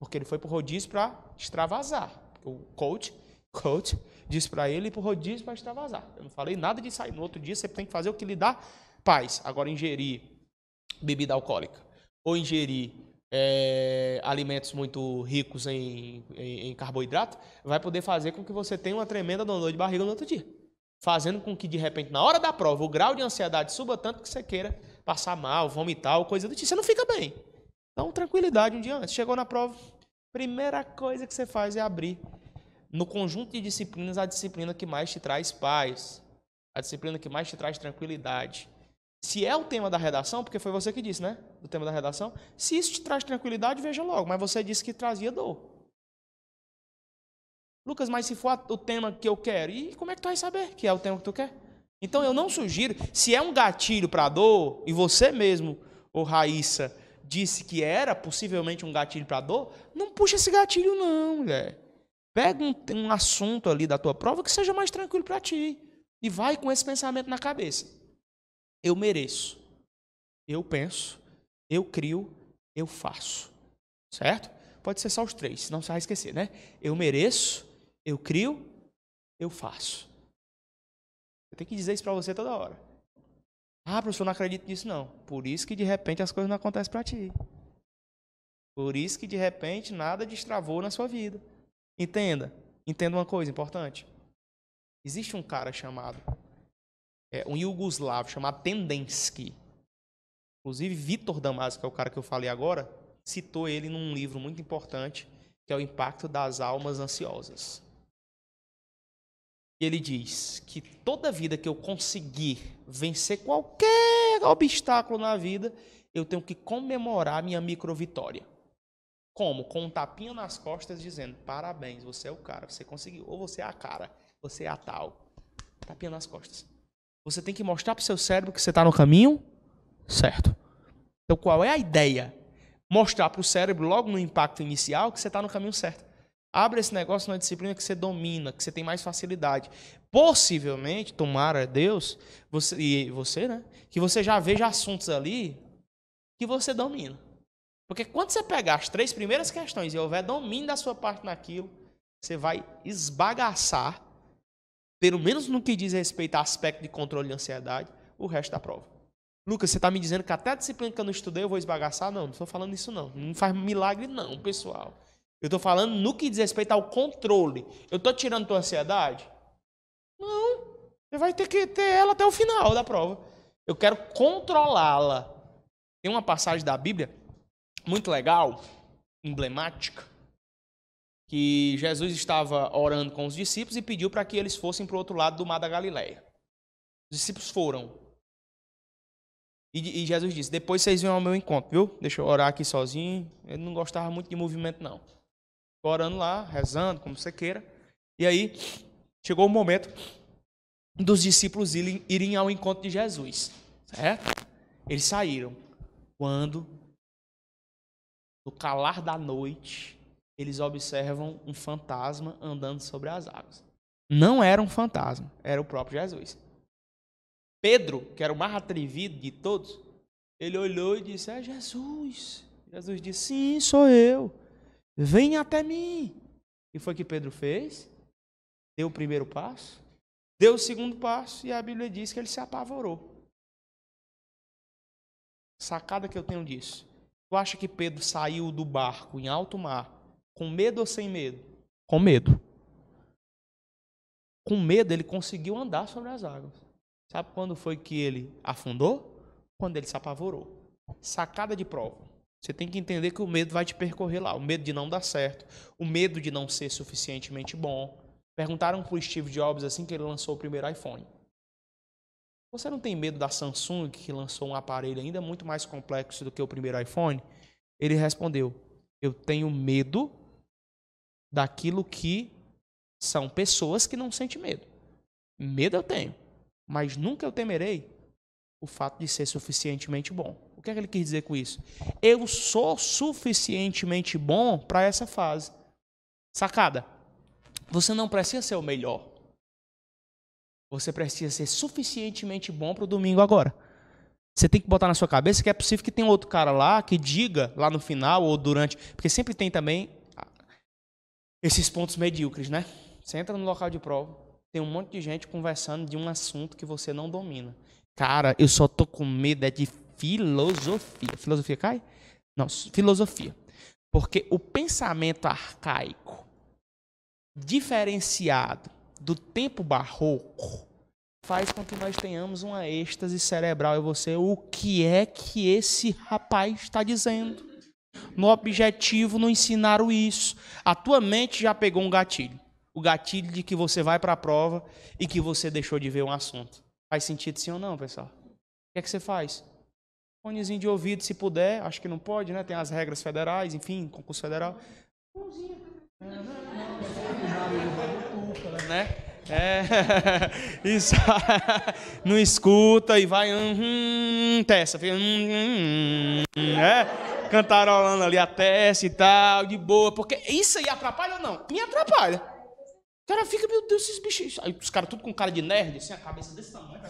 porque ele foi para o rodízio para extravasar. O coach, coach disse para ele ir para o rodízio para extravasar. Eu não falei nada de sair no outro dia, você tem que fazer o que lhe dá paz. Agora, ingerir bebida alcoólica ou ingerir é, alimentos muito ricos em, em, em, carboidrato, vai poder fazer com que você tenha uma tremenda dor de barriga no outro dia. Fazendo com que, de repente, na hora da prova, o grau de ansiedade suba tanto que você queira passar mal, vomitar ou coisa do tipo. Você não fica bem. Então, tranquilidade um dia antes. Chegou na prova, primeira coisa que você faz é abrir, no conjunto de disciplinas, a disciplina que mais te traz paz, a disciplina que mais te traz tranquilidade. Se é o tema da redação, porque foi você que disse, né? O tema da redação. Se isso te traz tranquilidade, veja logo. Mas você disse que trazia dor. Lucas, mas se for o tema que eu quero, e como é que tu vai saber que é o tema que tu quer? Então eu não sugiro, se é um gatilho para dor, e você mesmo, o Raíssa, disse que era possivelmente um gatilho para dor, não puxa esse gatilho não, mulher. Pega um, um assunto ali da tua prova que seja mais tranquilo para ti. E vai com esse pensamento na cabeça eu mereço, eu penso, eu crio, eu faço. Certo? Pode ser só os três, senão você vai esquecer, né? Eu mereço, eu crio, eu faço. Eu tenho que dizer isso para você toda hora. Ah, professor, não acredito nisso, não. Por isso que de repente as coisas não acontecem para ti. Por isso que de repente nada destravou na sua vida. Entenda, entenda uma coisa importante. Existe um cara chamado é, um iugoslavo chamado Tendensky. Inclusive, Vitor Damasio, que é o cara que eu falei agora, citou ele num livro muito importante, que é O Impacto das Almas Ansiosas. E ele diz que toda vida que eu conseguir vencer qualquer obstáculo na vida, eu tenho que comemorar minha microvitória. Como? Com um tapinha nas costas dizendo: parabéns, você é o cara, você conseguiu. Ou você é a cara, você é a tal. Tapinha nas costas. Você tem que mostrar para o seu cérebro que você está no caminho certo. Então, qual é a ideia? Mostrar para o cérebro, logo no impacto inicial, que você está no caminho certo. Abre esse negócio numa disciplina que você domina, que você tem mais facilidade. Possivelmente, tomara Deus, você, e você, né? Que você já veja assuntos ali que você domina. Porque quando você pegar as três primeiras questões e houver domínio da sua parte naquilo, você vai esbagaçar pelo menos no que diz respeito a aspecto de controle de ansiedade, o resto da prova. Lucas, você está me dizendo que até a disciplina que eu não estudei eu vou esbagaçar? Não, não estou falando isso não. Não faz milagre não, pessoal. Eu estou falando no que diz respeito ao controle. Eu estou tirando tua ansiedade? Não. Você vai ter que ter ela até o final da prova. Eu quero controlá-la. Tem uma passagem da Bíblia muito legal, emblemática, que Jesus estava orando com os discípulos e pediu para que eles fossem para o outro lado do mar da Galileia. Os discípulos foram. E, e Jesus disse: Depois vocês vêm ao meu encontro, viu? Deixa eu orar aqui sozinho. Ele não gostava muito de movimento, não. Ficou orando lá, rezando, como você queira. E aí, chegou o momento dos discípulos irem, irem ao encontro de Jesus. Certo? Eles saíram. Quando, no calar da noite, eles observam um fantasma andando sobre as águas. Não era um fantasma, era o próprio Jesus. Pedro, que era o mais atrevido de todos, ele olhou e disse: É Jesus. Jesus disse: Sim, sou eu. Venha até mim. E foi o que Pedro fez? Deu o primeiro passo, deu o segundo passo, e a Bíblia diz que ele se apavorou. Sacada que eu tenho disso. Tu acha que Pedro saiu do barco em alto mar com medo ou sem medo? Com medo. Com medo, ele conseguiu andar sobre as águas. Sabe quando foi que ele afundou? Quando ele se apavorou. Sacada de prova. Você tem que entender que o medo vai te percorrer lá. O medo de não dar certo. O medo de não ser suficientemente bom. Perguntaram para o Steve Jobs assim que ele lançou o primeiro iPhone. Você não tem medo da Samsung, que lançou um aparelho ainda muito mais complexo do que o primeiro iPhone? Ele respondeu: Eu tenho medo daquilo que são pessoas que não sentem medo. Medo eu tenho, mas nunca eu temerei o fato de ser suficientemente bom. O que, é que ele quis dizer com isso? Eu sou suficientemente bom para essa fase. Sacada? Você não precisa ser o melhor. Você precisa ser suficientemente bom para o domingo agora. Você tem que botar na sua cabeça que é possível que tenha outro cara lá que diga lá no final ou durante, porque sempre tem também esses pontos medíocres, né? Você entra no local de prova, tem um monte de gente conversando de um assunto que você não domina. Cara, eu só tô com medo é de filosofia. Filosofia cai? Não, filosofia. Porque o pensamento arcaico diferenciado do tempo barroco faz com que nós tenhamos uma êxtase cerebral e você, o que é que esse rapaz está dizendo? no objetivo, no ensinaram isso. A tua mente já pegou um gatilho. O gatilho de que você vai para a prova e que você deixou de ver um assunto. Faz sentido sim ou não, pessoal? O que é que você faz? Fonezinho de ouvido, se puder. Acho que não pode, né? Tem as regras federais, enfim, concurso federal. Né? É, isso, não escuta e vai hum, hum testa, fica, hum, hum, hum. É, cantarolando ali a testa e tal, de boa, porque isso aí atrapalha ou não? Me atrapalha. O cara fica, meu Deus, esses bichos. Aí os caras tudo com cara de nerd, assim, a cabeça desse tamanho,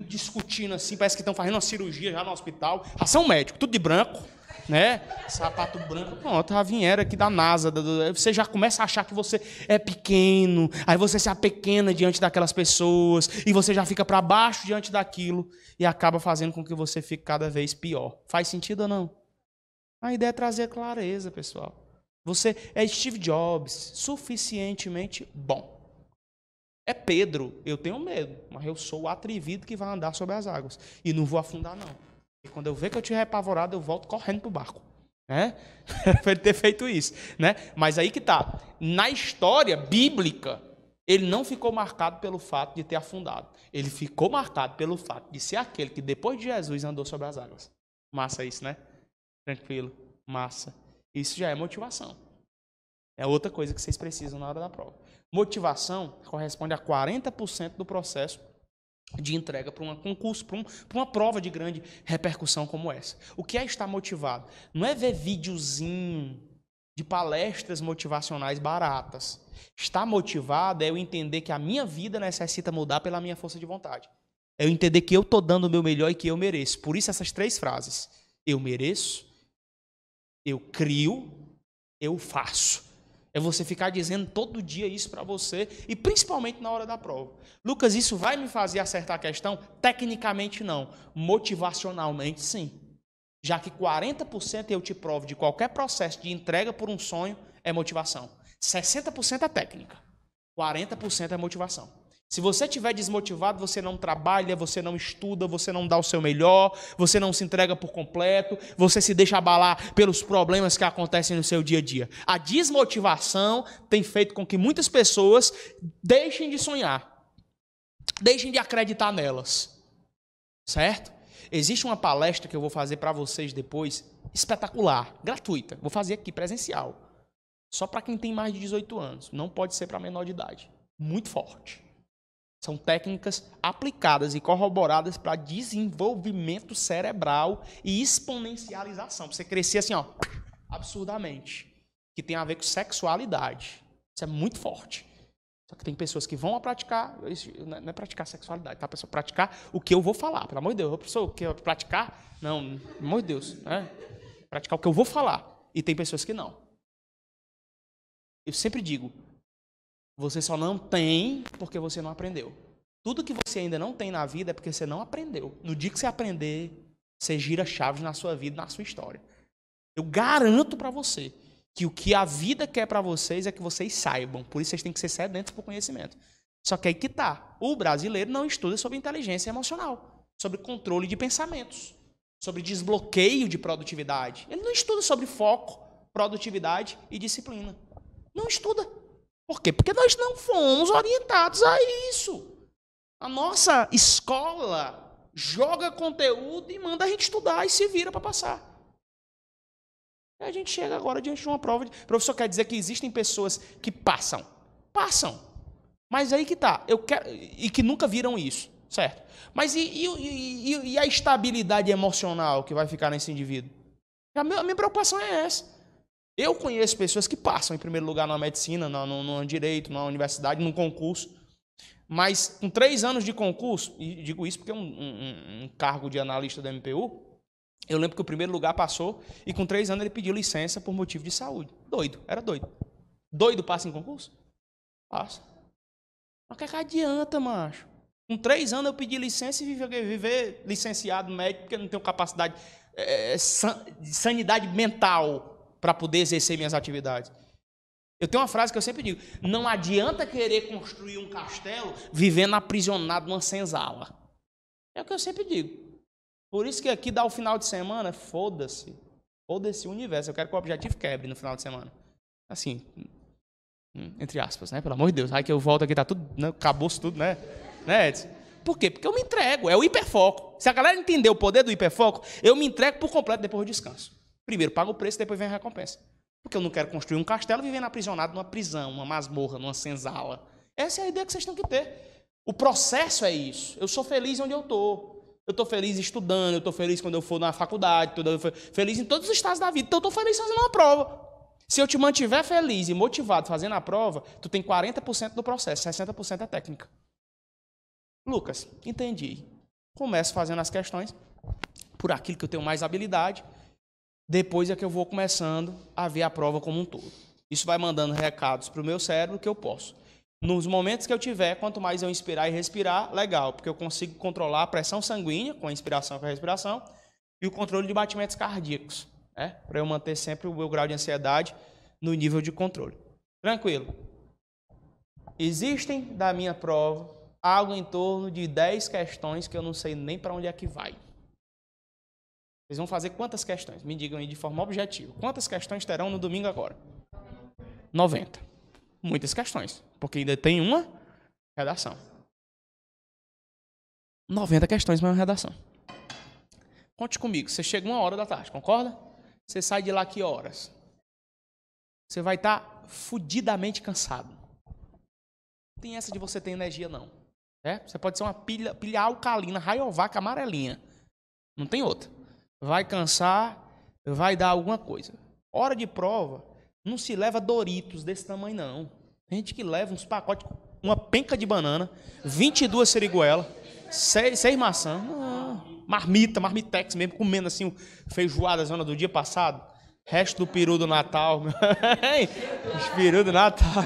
discutindo assim, parece que estão fazendo uma cirurgia já no hospital. Ação médico, tudo de branco né? Sapato branco. Pronto, a vinheta aqui da NASA. Você já começa a achar que você é pequeno, aí você se apequena diante daquelas pessoas, e você já fica para baixo diante daquilo, e acaba fazendo com que você fique cada vez pior. Faz sentido ou não? A ideia é trazer clareza, pessoal. Você é Steve Jobs, suficientemente bom. É Pedro, eu tenho medo, mas eu sou o atrevido que vai andar sobre as águas. E não vou afundar, não quando eu ver que eu te apavorado, eu volto correndo pro barco. Né? Para ele ter feito isso. Né? Mas aí que tá. Na história bíblica, ele não ficou marcado pelo fato de ter afundado. Ele ficou marcado pelo fato de ser aquele que depois de Jesus andou sobre as águas. Massa isso, né? Tranquilo. Massa. Isso já é motivação. É outra coisa que vocês precisam na hora da prova. Motivação corresponde a 40% do processo de entrega para um concurso, para, um, para uma prova de grande repercussão como essa. O que é estar motivado? Não é ver videozinho de palestras motivacionais baratas. Estar motivado é eu entender que a minha vida necessita mudar pela minha força de vontade. É eu entender que eu estou dando o meu melhor e que eu mereço. Por isso essas três frases. Eu mereço, eu crio, eu faço. É você ficar dizendo todo dia isso para você e principalmente na hora da prova. Lucas, isso vai me fazer acertar a questão? Tecnicamente não, motivacionalmente sim. Já que 40% eu te provo de qualquer processo de entrega por um sonho é motivação. 60% é técnica, 40% é motivação. Se você estiver desmotivado, você não trabalha, você não estuda, você não dá o seu melhor, você não se entrega por completo, você se deixa abalar pelos problemas que acontecem no seu dia a dia. A desmotivação tem feito com que muitas pessoas deixem de sonhar, deixem de acreditar nelas. Certo? Existe uma palestra que eu vou fazer para vocês depois, espetacular, gratuita. Vou fazer aqui presencial. Só para quem tem mais de 18 anos, não pode ser para menor de idade. Muito forte são técnicas aplicadas e corroboradas para desenvolvimento cerebral e exponencialização. Pra você crescer assim, ó, absurdamente. Que tem a ver com sexualidade. Isso é muito forte. Só que tem pessoas que vão a praticar, é, não é praticar sexualidade, tá? pessoal praticar o que eu vou falar, pelo amor de Deus. Pessoa, o que praticar? Não, pelo amor de Deus. Né? Praticar o que eu vou falar. E tem pessoas que não. Eu sempre digo, você só não tem porque você não aprendeu. Tudo que você ainda não tem na vida é porque você não aprendeu. No dia que você aprender, você gira chaves na sua vida, na sua história. Eu garanto para você que o que a vida quer para vocês é que vocês saibam. Por isso vocês têm que ser sedentos por conhecimento. Só que aí que tá. O brasileiro não estuda sobre inteligência emocional, sobre controle de pensamentos, sobre desbloqueio de produtividade. Ele não estuda sobre foco, produtividade e disciplina. Não estuda. Por quê? Porque nós não fomos orientados a isso. A nossa escola joga conteúdo e manda a gente estudar e se vira para passar. E a gente chega agora diante de uma prova. De... O professor quer dizer que existem pessoas que passam. Passam. Mas aí que tá. Eu quero... E que nunca viram isso. Certo. Mas e, e, e, e a estabilidade emocional que vai ficar nesse indivíduo? A minha, a minha preocupação é essa. Eu conheço pessoas que passam em primeiro lugar na medicina, no, no, no direito, na universidade, num concurso. Mas com três anos de concurso, e digo isso porque é um, um, um, cargo de analista da MPU, eu lembro que o primeiro lugar passou e com três anos ele pediu licença por motivo de saúde. Doido, era doido. Doido passa em concurso? Passa. Mas que, que adianta, macho? Com três anos eu pedi licença e viver, viver licenciado médico porque não tenho capacidade, é, san, sanidade mental para poder exercer minhas atividades. Eu tenho uma frase que eu sempre digo: não adianta querer construir um castelo vivendo aprisionado numa senzala. É o que eu sempre digo. Por isso que aqui dá o final de semana, foda-se. Foda-se o universo. Eu quero que o objetivo quebre no final de semana. Assim, hum, entre aspas, né? Pelo amor de Deus. Aí que eu volto aqui, tá tudo. Né? Acabou-se tudo, né? né Por quê? Porque eu me entrego, é o hiperfoco. Se a galera entender o poder do hiperfoco, eu me entrego por completo depois do descanso. Primeiro paga o preço, depois vem a recompensa. Porque eu não quero construir um castelo vivendo aprisionado numa prisão, numa masmorra, numa senzala. Essa é a ideia que vocês têm que ter. O processo é isso. Eu sou feliz onde eu estou. Eu estou feliz estudando, eu estou feliz quando eu for na faculdade, eu feliz em todos os estados da vida. Então eu estou feliz fazendo uma prova. Se eu te mantiver feliz e motivado fazendo a prova, tu tem 40% do processo, 60% é técnica. Lucas, entendi. Começo fazendo as questões por aquilo que eu tenho mais habilidade depois é que eu vou começando a ver a prova como um todo. Isso vai mandando recados para o meu cérebro que eu posso. Nos momentos que eu tiver, quanto mais eu inspirar e respirar, legal, porque eu consigo controlar a pressão sanguínea com a inspiração e com a respiração e o controle de batimentos cardíacos, né? para eu manter sempre o meu grau de ansiedade no nível de controle. Tranquilo. Existem da minha prova algo em torno de 10 questões que eu não sei nem para onde é que vai. Vocês vão fazer quantas questões? Me digam aí de forma objetiva. Quantas questões terão no domingo agora? 90. Muitas questões, porque ainda tem uma redação. 90 questões para é uma redação. Conte comigo, você chega uma hora da tarde, concorda? Você sai de lá que horas? Você vai estar tá fudidamente cansado. Não tem essa de você ter energia, não. É? Você pode ser uma pilha, pilha alcalina, raiovaca, amarelinha. Não tem outra vai cansar, vai dar alguma coisa. Hora de prova, não se leva Doritos desse tamanho, não. Tem gente que leva uns pacotes, uma penca de banana, 22 seriguelas, 6, seis maçãs, marmita, marmitex mesmo, comendo assim feijoada zona do dia passado. Resto do peru do Natal, hein? Os peru do Natal,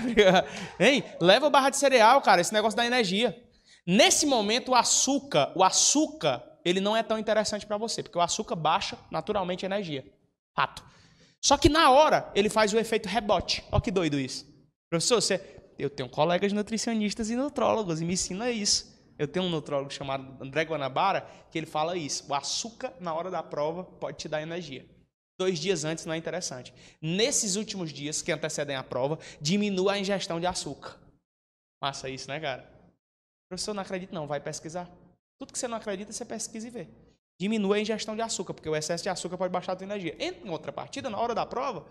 hein? Leva barra de cereal, cara, esse negócio da energia. Nesse momento, o açúcar, o açúcar ele não é tão interessante para você, porque o açúcar baixa naturalmente a energia. Fato. Só que na hora ele faz o efeito rebote. Olha que doido isso. Professor, você... eu tenho colegas nutricionistas e nutrólogos e me ensina isso. Eu tenho um nutrólogo chamado André Guanabara que ele fala isso. O açúcar na hora da prova pode te dar energia. Dois dias antes não é interessante. Nesses últimos dias que antecedem a prova, diminua a ingestão de açúcar. Massa isso, né, cara? Professor, não acredito não, vai pesquisar. Tudo que você não acredita, você pesquisa e vê. Diminua a ingestão de açúcar, porque o excesso de açúcar pode baixar a sua energia. Em outra partida, na hora da prova,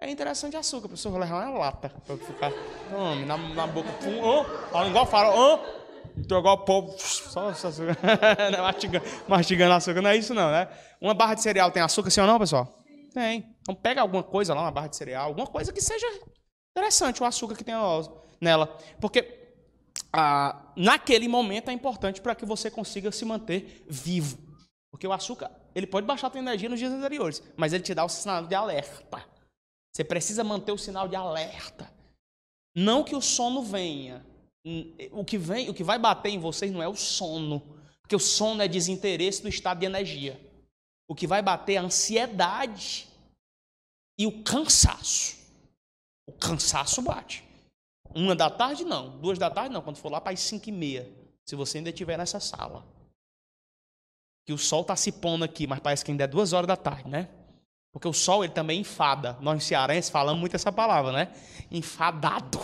é interação de açúcar. O professor vai levar uma lata pra eu ficar hum, na, na boca. Pum, hum, igual farol. Hum, Tô igual o povo, só, açúcar. Né, mastigando, mastigando açúcar. Não é isso não, né? Uma barra de cereal tem açúcar, sim ou não, pessoal? Tem. Então pega alguma coisa lá, uma barra de cereal, alguma coisa que seja interessante o açúcar que tem nela. Porque ah, naquele momento é importante para que você consiga se manter vivo. Porque o açúcar, ele pode baixar a sua energia nos dias anteriores, mas ele te dá o sinal de alerta. Você precisa manter o sinal de alerta. Não que o sono venha. Hum, eh, o que vem, o que vai bater em vocês não é o sono, porque o sono é desinteresse do estado de energia. O que vai bater é a ansiedade e o cansaço. O cansaço bate. Uma da tarde, não. Duas da tarde, não. Quando for lá para as cinco e meia. Se você ainda estiver nessa sala. Que o sol está se pondo aqui, mas parece que ainda é duas horas da tarde, né? Porque o sol, ele também enfada. Nós, cearenses, falamos muito essa palavra, né? Enfadado,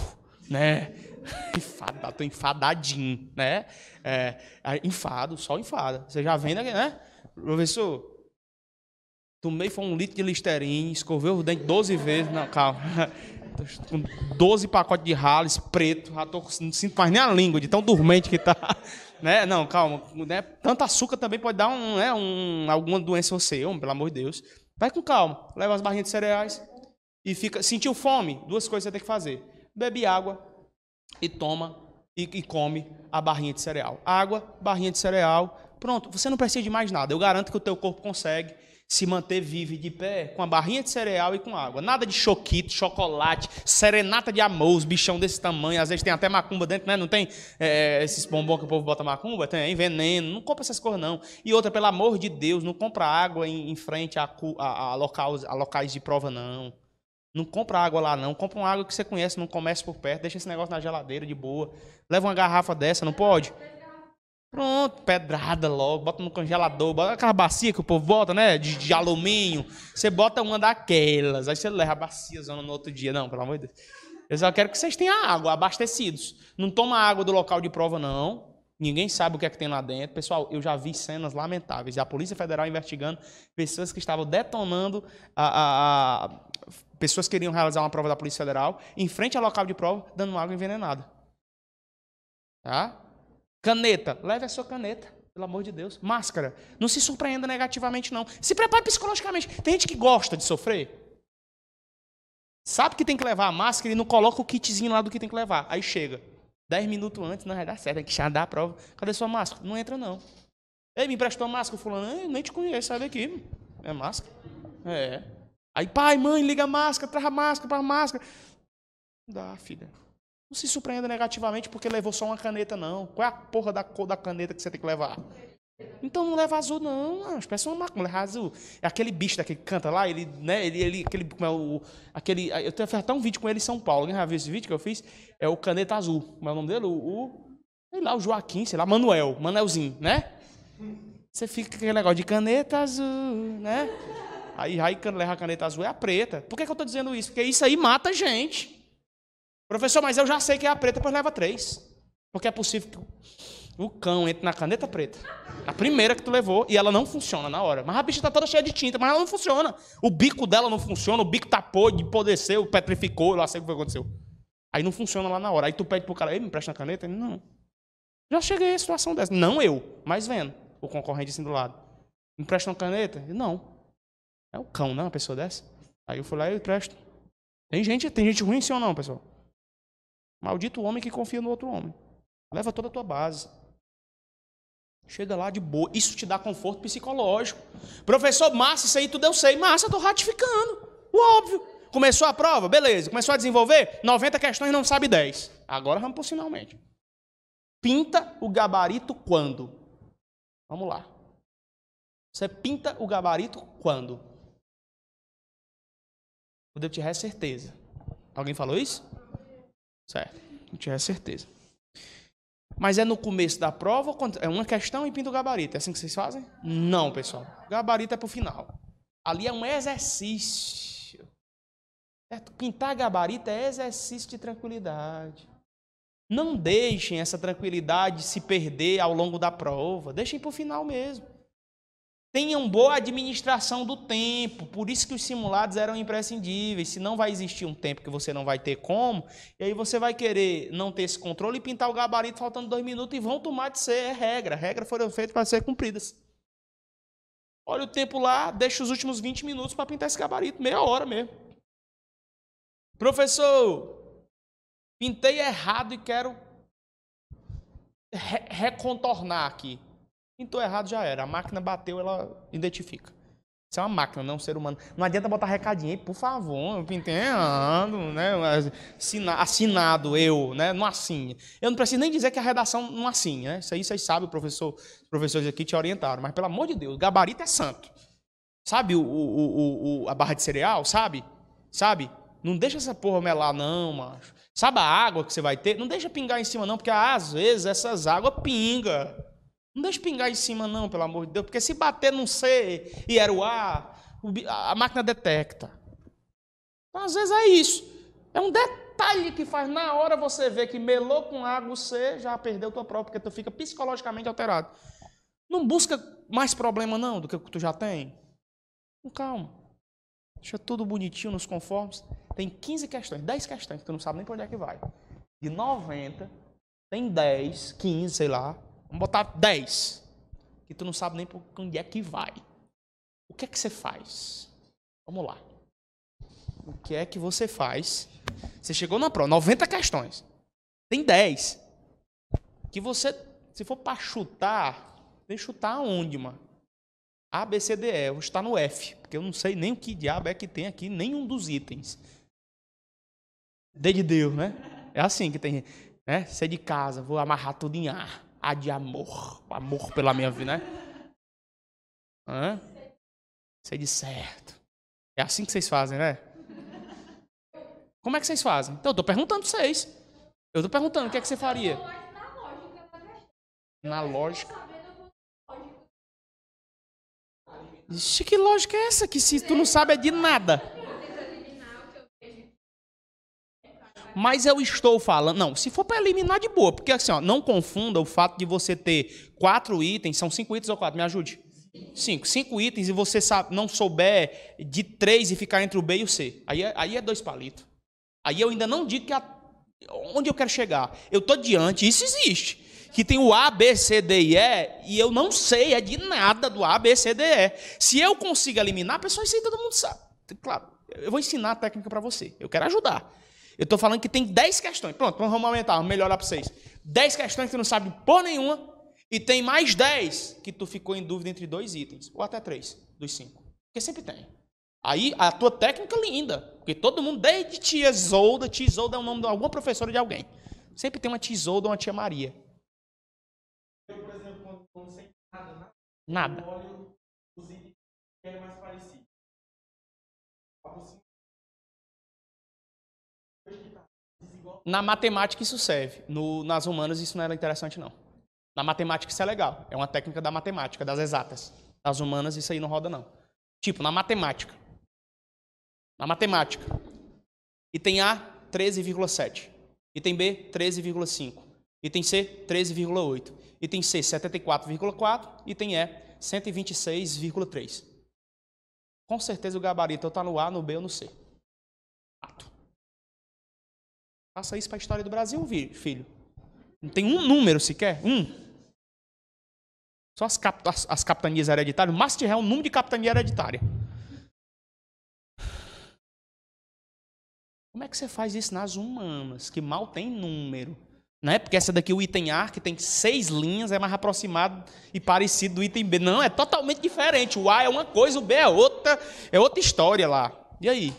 né? Enfadado, tô enfadadinho, né? É, é, enfado, o sol enfada. Você já vem, né? Professor, tomei foi um litro de Listerine, escoveu os dentes 12 vezes. Não, calma. com 12 pacotes de rales preto. Já tô, não sinto mais nem a língua de tão dormente que tá. Né? Não, calma. Né? Tanto açúcar também pode dar um, né? um, alguma doença em você, homem, pelo amor de Deus. Vai com calma. Leva as barrinhas de cereais e fica. Sentiu fome? Duas coisas você tem que fazer: bebe água e toma e, e come a barrinha de cereal. Água, barrinha de cereal. Pronto, você não precisa de mais nada. Eu garanto que o teu corpo consegue se manter vivo e de pé com a barrinha de cereal e com água. Nada de choquito, chocolate, serenata de amor, os bichão desse tamanho. Às vezes tem até macumba dentro, né? Não tem é, é esses bombons que o povo bota macumba? Tem, é veneno. Não compra essas coisas, não. E outra, pelo amor de Deus, não compra água em, em frente a, a, a, locais, a locais de prova, não. Não compra água lá, não. Compra uma água que você conhece não comece por perto. Deixa esse negócio na geladeira de boa. Leva uma garrafa dessa, não pode? Pronto, pedrada logo, bota no congelador, bota aquela bacia que o povo bota, né? De, de alumínio. Você bota uma daquelas, aí você leva a bacia no outro dia. Não, pelo amor de Deus. Eu só quero que vocês tenham água, abastecidos. Não toma água do local de prova, não. Ninguém sabe o que é que tem lá dentro. Pessoal, eu já vi cenas lamentáveis. E a Polícia Federal investigando pessoas que estavam detonando a, a, a, pessoas que queriam realizar uma prova da Polícia Federal em frente ao local de prova, dando água envenenada. Tá? Caneta, leve a sua caneta, pelo amor de Deus. Máscara, não se surpreenda negativamente, não. Se prepare psicologicamente. Tem gente que gosta de sofrer. Sabe que tem que levar a máscara e não coloca o kitzinho lá do que tem que levar. Aí chega. Dez minutos antes, não vai dar certo, tem que já dar a prova. Cadê sua máscara? Não entra, não. Ele me emprestou a máscara, fulano. Eu nem te conheço, sai daqui. É máscara? É. Aí, pai, mãe, liga a máscara, traz a máscara, para a máscara. Não dá, filha. Não se surpreenda negativamente porque levou só uma caneta, não. Qual é a porra da cor da caneta que você tem que levar? Então não leva azul, não. As pessoas não levam azul. É aquele bicho daquele que canta lá, ele, né? Ele, ele aquele, como é o, aquele. Eu tenho até um vídeo com ele em São Paulo. Alguém já viu esse vídeo que eu fiz? É o Caneta Azul. Como é o nome dele? O, o. Sei lá, o Joaquim, sei lá, Manuel. Manuelzinho, né? Você fica com aquele negócio de caneta azul, né? Aí, aí leva a caneta azul é a preta. Por que, que eu estou dizendo isso? Porque isso aí mata a gente. Professor, mas eu já sei que é a preta, pois leva três. Porque é possível que o cão entre na caneta preta. A primeira que tu levou, e ela não funciona na hora. Mas a bicha está toda cheia de tinta, mas ela não funciona. O bico dela não funciona, o bico tapou, empodreceu, petrificou, lá sei o que aconteceu. Aí não funciona lá na hora. Aí tu pede pro cara, ele me empresta a caneta? Ele, não. Já cheguei a situação dessa. Não eu, mas vendo. O concorrente assim do lado. Me empresta uma caneta? Ele, não. É o cão, né? Uma pessoa dessa. Aí eu fui lá e empresto. Tem gente, tem gente ruim sim ou não, pessoal? Maldito homem que confia no outro homem. Leva toda a tua base. Chega lá de boa. Isso te dá conforto psicológico. Professor, massa, isso aí tudo eu sei. Massa, eu estou ratificando. O óbvio. Começou a prova? Beleza. Começou a desenvolver? 90 questões, não sabe 10. Agora vamos por finalmente. Pinta o gabarito quando? Vamos lá. Você pinta o gabarito quando? O Deus te resta é certeza. Alguém falou isso? Certo. Não tinha certeza. Mas é no começo da prova? É uma questão e pinta o gabarito. É assim que vocês fazem? Não, pessoal. Gabarito é para o final. Ali é um exercício. Certo? Pintar gabarito é exercício de tranquilidade. Não deixem essa tranquilidade se perder ao longo da prova. Deixem para o final mesmo. Tenham boa administração do tempo, por isso que os simulados eram imprescindíveis. Se não vai existir um tempo que você não vai ter como, e aí você vai querer não ter esse controle e pintar o gabarito faltando dois minutos e vão tomar de ser é regra. Regras foram feitas para ser cumpridas. Olha o tempo lá, deixa os últimos 20 minutos para pintar esse gabarito, meia hora mesmo. Professor, pintei errado e quero re recontornar aqui. Pintou errado, já era. A máquina bateu, ela identifica. Isso é uma máquina, não é um ser humano. Não adianta botar recadinho, por favor, eu pintei errado, né? assinado eu, né? Não assinha. Eu não preciso nem dizer que a redação não assinha. né? Isso aí vocês sabem, o professor, professores aqui te orientaram. Mas, pelo amor de Deus, gabarito é santo. Sabe o, o, o, a barra de cereal, sabe? Sabe? Não deixa essa porra melar, não, macho. Sabe a água que você vai ter? Não deixa pingar em cima, não, porque às vezes essas águas pingam. Não deixe pingar em cima, não, pelo amor de Deus, porque se bater num C e era o A, a máquina detecta. Então, às vezes é isso. É um detalhe que faz na hora você ver que melou com água o C, já perdeu tua prova, porque tu fica psicologicamente alterado. Não busca mais problema, não, do que tu já tem. Com calma. Deixa tudo bonitinho nos conformes. Tem 15 questões, 10 questões, que tu não sabe nem para onde é que vai. De 90, tem 10, 15, sei lá, Vamos botar 10. Que tu não sabe nem para onde é que vai. O que é que você faz? Vamos lá. O que é que você faz? Você chegou na prova, 90 questões. Tem 10. Que você, se for para chutar, tem chutar aonde, mano? A, B, C, D, E. Eu vou chutar no F, porque eu não sei nem o que diabo é que tem aqui, nenhum dos itens. D de Deus, né? É assim que tem, né? Ser é de casa, vou amarrar tudo em ar a de amor. Amor pela minha vida, né? Hã? Sei de certo. É assim que vocês fazem, né? Como é que vocês fazem? Então, eu tô perguntando pra vocês. Eu tô perguntando, o que é que você faria? É Na lógica. Ixi, que lógica é essa? Que se tu não sabe é de nada. mas eu estou falando. Não, se for para eliminar de boa, porque assim, ó, não confunda o fato de você ter quatro itens, são cinco itens ou quatro, me ajude. Cinco. Cinco itens e você sabe, não souber de três e ficar entre o B e o C. Aí, é, aí é dois palitos. Aí eu ainda não digo que a, onde eu quero chegar. Eu tô diante, isso existe. Que tem o A, B, C, D e E, e eu não sei, é de nada do A, B, C, D, E. Se eu consigo eliminar, pessoal, isso aí todo mundo sabe. Claro, eu vou ensinar a técnica para você. Eu quero ajudar. Eu estou falando que tem 10 questões. Pronto, vamos aumentar, vamos melhorar para vocês. 10 questões que tu não sabe por nenhuma e tem mais 10 que tu ficou em dúvida entre dois itens, ou até três dos cinco. Porque sempre tem. Aí a tua técnica é linda, porque todo mundo, desde tia Isolda, tia Isolda é o nome de alguma professora de alguém. Sempre tem uma tia Isolda ou uma tia Maria. Eu, por exemplo, quando não sei nada, nada. Né? nada. Eu olho os itens que é mais parecido. Na matemática isso serve, no, nas humanas isso não é interessante não. Na matemática isso é legal, é uma técnica da matemática, das exatas. Nas humanas isso aí não roda não. Tipo, na matemática. Na matemática. E tem A, 13,7. Item B, 13,5. Item C, 13,8. Item C, 74,4. Item E, 126,3. Com certeza o gabarito está no A, no B ou no C. Faça isso para a história do Brasil, filho. Não tem um número sequer, um. Só as, cap as, as capitanias hereditárias, o real é um número de capitania hereditária. Como é que você faz isso nas humanas, que mal tem número? é? Porque essa daqui, o item A, que tem seis linhas, é mais aproximado e parecido do item B. Não, é totalmente diferente. O A é uma coisa, o B é outra, é outra história lá. E aí?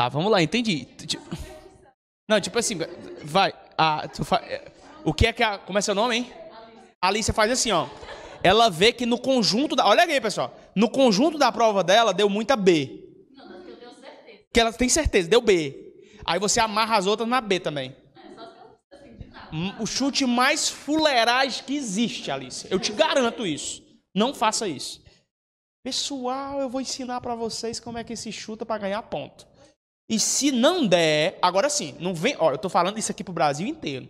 Tá, vamos lá, entendi. Não, tipo assim, vai. A, fa... É, o que é que a. Como é seu nome, hein? A Alicia faz assim, ó. Ela vê que no conjunto da. Olha aí, pessoal. No conjunto da prova dela, deu muita B. Não, eu tenho certeza. Que ela tem certeza, deu B. Aí você amarra as outras na B também. É, só assim, nada. O chute mais fuleiragem que existe, Alice. Eu te garanto isso. Não faça isso. Pessoal, eu vou ensinar para vocês como é que se chuta para ganhar ponto. E se não der, agora sim, não vem. Ó, eu tô falando isso aqui pro Brasil inteiro.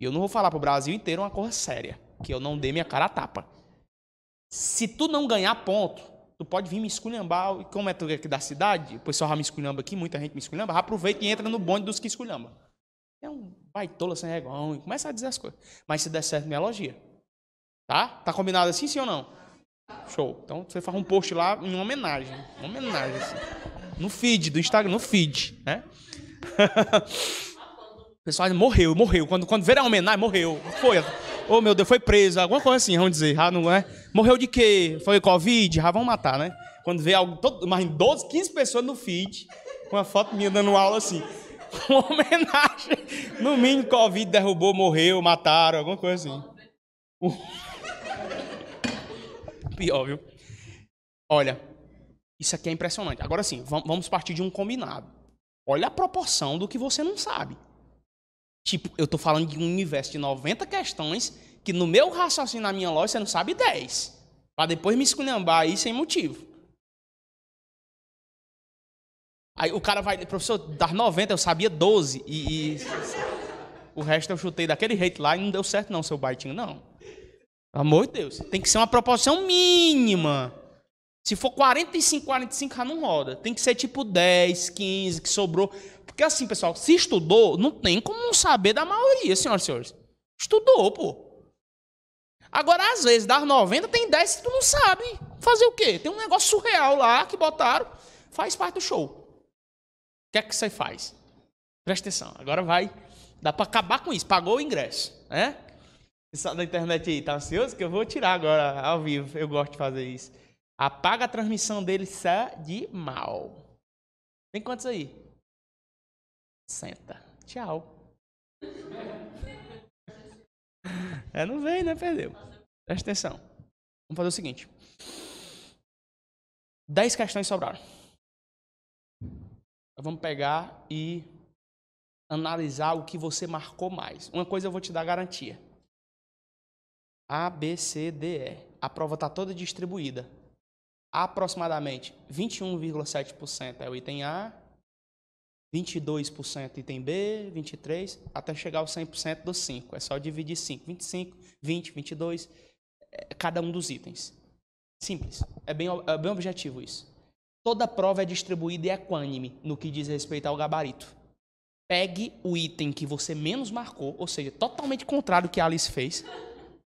E eu não vou falar pro Brasil inteiro uma coisa séria, que eu não dê minha cara a tapa. Se tu não ganhar ponto, tu pode vir me esculhambar. E como é tu é aqui da cidade, o pessoal já me esculhamba aqui, muita gente me esculhamba, aproveita e entra no bonde dos que esculhamba. É um baitola sem regão e começa a dizer as coisas. Mas se der certo, me elogia. Tá? Tá combinado assim, sim ou não? Show. Então você faz um post lá em homenagem. Homenagem, assim. No feed do Instagram, no feed, né? o pessoal morreu, morreu. Quando, quando viram a homenagem, morreu. Foi. Oh, meu Deus, foi preso. Alguma coisa assim, vamos dizer. Ah, não é? Morreu de quê? Foi Covid? Ah, vamos matar, né? Quando vê algo, todo, mais 12, 15 pessoas no feed, com uma foto minha dando aula assim. Uma homenagem. No mínimo, Covid derrubou, morreu, mataram, alguma coisa assim. Pior, viu? Olha, isso aqui é impressionante. Agora sim, vamos partir de um combinado. Olha a proporção do que você não sabe. Tipo, eu estou falando de um universo de 90 questões que no meu raciocínio, na minha loja, você não sabe 10. Para depois me esculhambar aí sem motivo. Aí o cara vai, professor, das 90 eu sabia 12 e, e... o resto eu chutei daquele jeito lá e não deu certo não, seu baitinho, não. Pelo amor de Deus, tem que ser uma proporção mínima. Se for 45, 45, já não roda. Tem que ser tipo 10, 15, que sobrou. Porque assim, pessoal, se estudou, não tem como não saber da maioria, senhoras e senhores. Estudou, pô. Agora, às vezes, das 90, tem 10 que tu não sabe. Fazer o quê? Tem um negócio surreal lá que botaram. Faz parte do show. O que é que você faz? Presta atenção. Agora vai. Dá para acabar com isso. Pagou o ingresso, né? Pessoal da internet aí, tá ansioso? Que eu vou tirar agora ao vivo. Eu gosto de fazer isso. Apaga a transmissão dele sa é de mal. Tem quantos aí? Senta. Tchau. É, não veio, né? Perdeu. Presta atenção. Vamos fazer o seguinte. Dez questões sobraram. Vamos pegar e analisar o que você marcou mais. Uma coisa eu vou te dar garantia. A, B, C, D, E. A prova está toda distribuída aproximadamente 21,7% é o item A, 22% item B, 23%, até chegar ao 100% dos 5. É só dividir 5, 25, 20, 22, cada um dos itens. Simples. É bem, é bem objetivo isso. Toda prova é distribuída e equânime no que diz respeito ao gabarito. Pegue o item que você menos marcou, ou seja, totalmente contrário do que a Alice fez,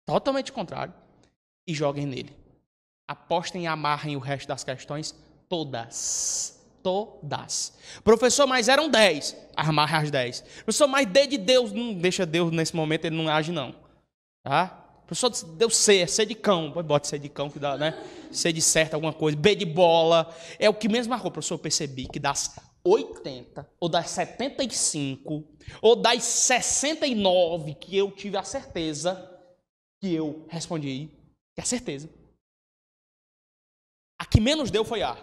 totalmente contrário, e joguem nele. Apostem e amarrem o resto das questões todas. Todas. Professor, mas eram 10. Amarre as 10. Professor, mas D de Deus. Não deixa Deus nesse momento, ele não age, não. Tá? Professor, deu C, é C de cão. Bota C de cão que dá, né? C de certo, alguma coisa. B de bola. É o que mesmo marcou. Professor, eu percebi que das 80, ou das 75, ou das 69 que eu tive a certeza que eu respondi, que é a certeza. A que menos deu foi A.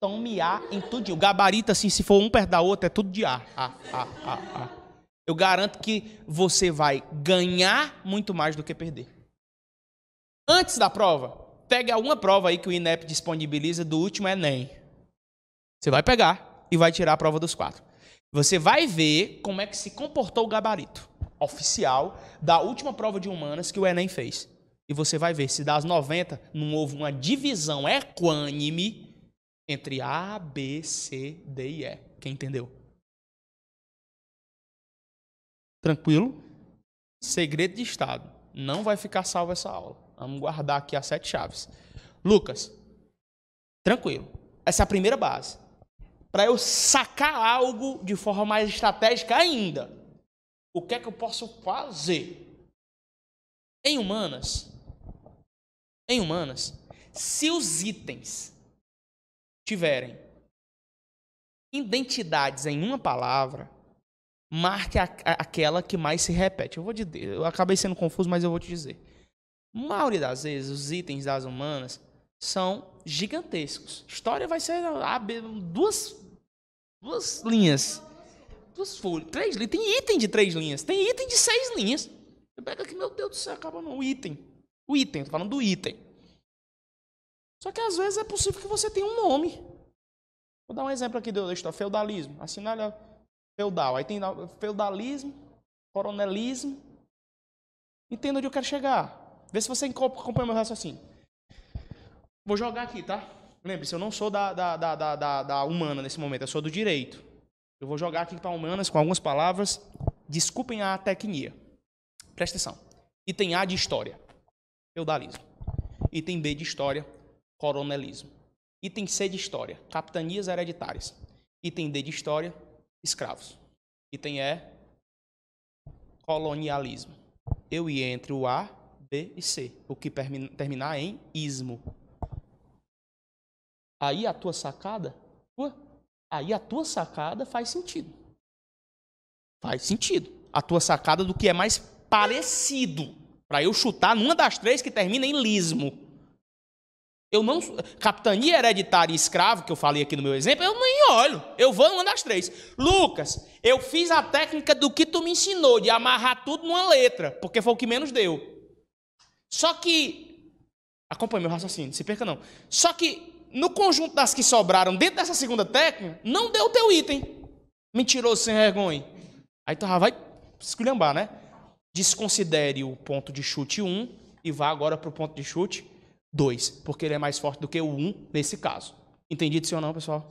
Tome A em tudo. O Gabarito, assim, se for um perto da outra, é tudo de A. A, A, A, A. Eu garanto que você vai ganhar muito mais do que perder. Antes da prova, pegue alguma prova aí que o INEP disponibiliza do último Enem. Você vai pegar e vai tirar a prova dos quatro. Você vai ver como é que se comportou o gabarito oficial da última prova de humanas que o Enem fez. E você vai ver se das 90 não houve uma divisão equânime entre A, B, C, D e E. Quem entendeu? Tranquilo? Segredo de Estado. Não vai ficar salvo essa aula. Vamos guardar aqui as sete chaves. Lucas, tranquilo. Essa é a primeira base. Para eu sacar algo de forma mais estratégica ainda, o que é que eu posso fazer? Em humanas, em humanas, se os itens tiverem identidades em uma palavra, marque a, a, aquela que mais se repete. Eu vou de, eu acabei sendo confuso, mas eu vou te dizer. A maioria das vezes, os itens das humanas são gigantescos. História vai ser duas, duas linhas. Duas folhas. Três linhas. Tem item de três linhas. Tem item de seis linhas. pega aqui, meu Deus do céu, acaba não. Item. O item, tô falando do item. Só que às vezes é possível que você tenha um nome. Vou dar um exemplo aqui da história, feudalismo. Assinale feudal. Aí tem feudalismo, coronelismo. Entenda onde eu quero chegar. Vê se você acompanha meu raciocínio. Vou jogar aqui, tá? Lembre-se, eu não sou da, da, da, da, da humana nesse momento, eu sou do direito. Eu vou jogar aqui para humanas com algumas palavras. Desculpem a tecnia. Presta atenção. Item A de história feudalismo. Item B de história, coronelismo. Item C de história, capitanias hereditárias. Item D de história, escravos. Item E, colonialismo. Eu ia entre o A, B e C, o que terminar em ismo. Aí a tua sacada, tua, aí a tua sacada faz sentido. Faz sentido. A tua sacada do que é mais parecido. Para eu chutar numa das três que termina em lismo. Eu não. Capitania hereditária e escravo, que eu falei aqui no meu exemplo, eu nem olho. Eu vou numa das três. Lucas, eu fiz a técnica do que tu me ensinou, de amarrar tudo numa letra, porque foi o que menos deu. Só que. Acompanhe meu raciocínio, se perca não. Só que no conjunto das que sobraram dentro dessa segunda técnica, não deu o teu item. Mentiroso sem vergonha. Aí tu já vai esculhambar, né? desconsidere o ponto de chute 1 e vá agora para o ponto de chute 2, porque ele é mais forte do que o 1 nesse caso. Entendido sim ou não, pessoal?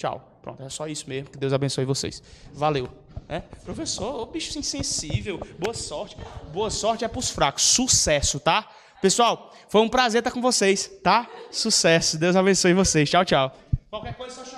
Tchau. Pronto, é só isso mesmo. Que Deus abençoe vocês. Valeu. É? Professor, ô bicho insensível. Boa sorte. Boa sorte é para os fracos. Sucesso, tá? Pessoal, foi um prazer estar com vocês, tá? Sucesso. Deus abençoe vocês. Tchau, tchau. Qualquer coisa, é só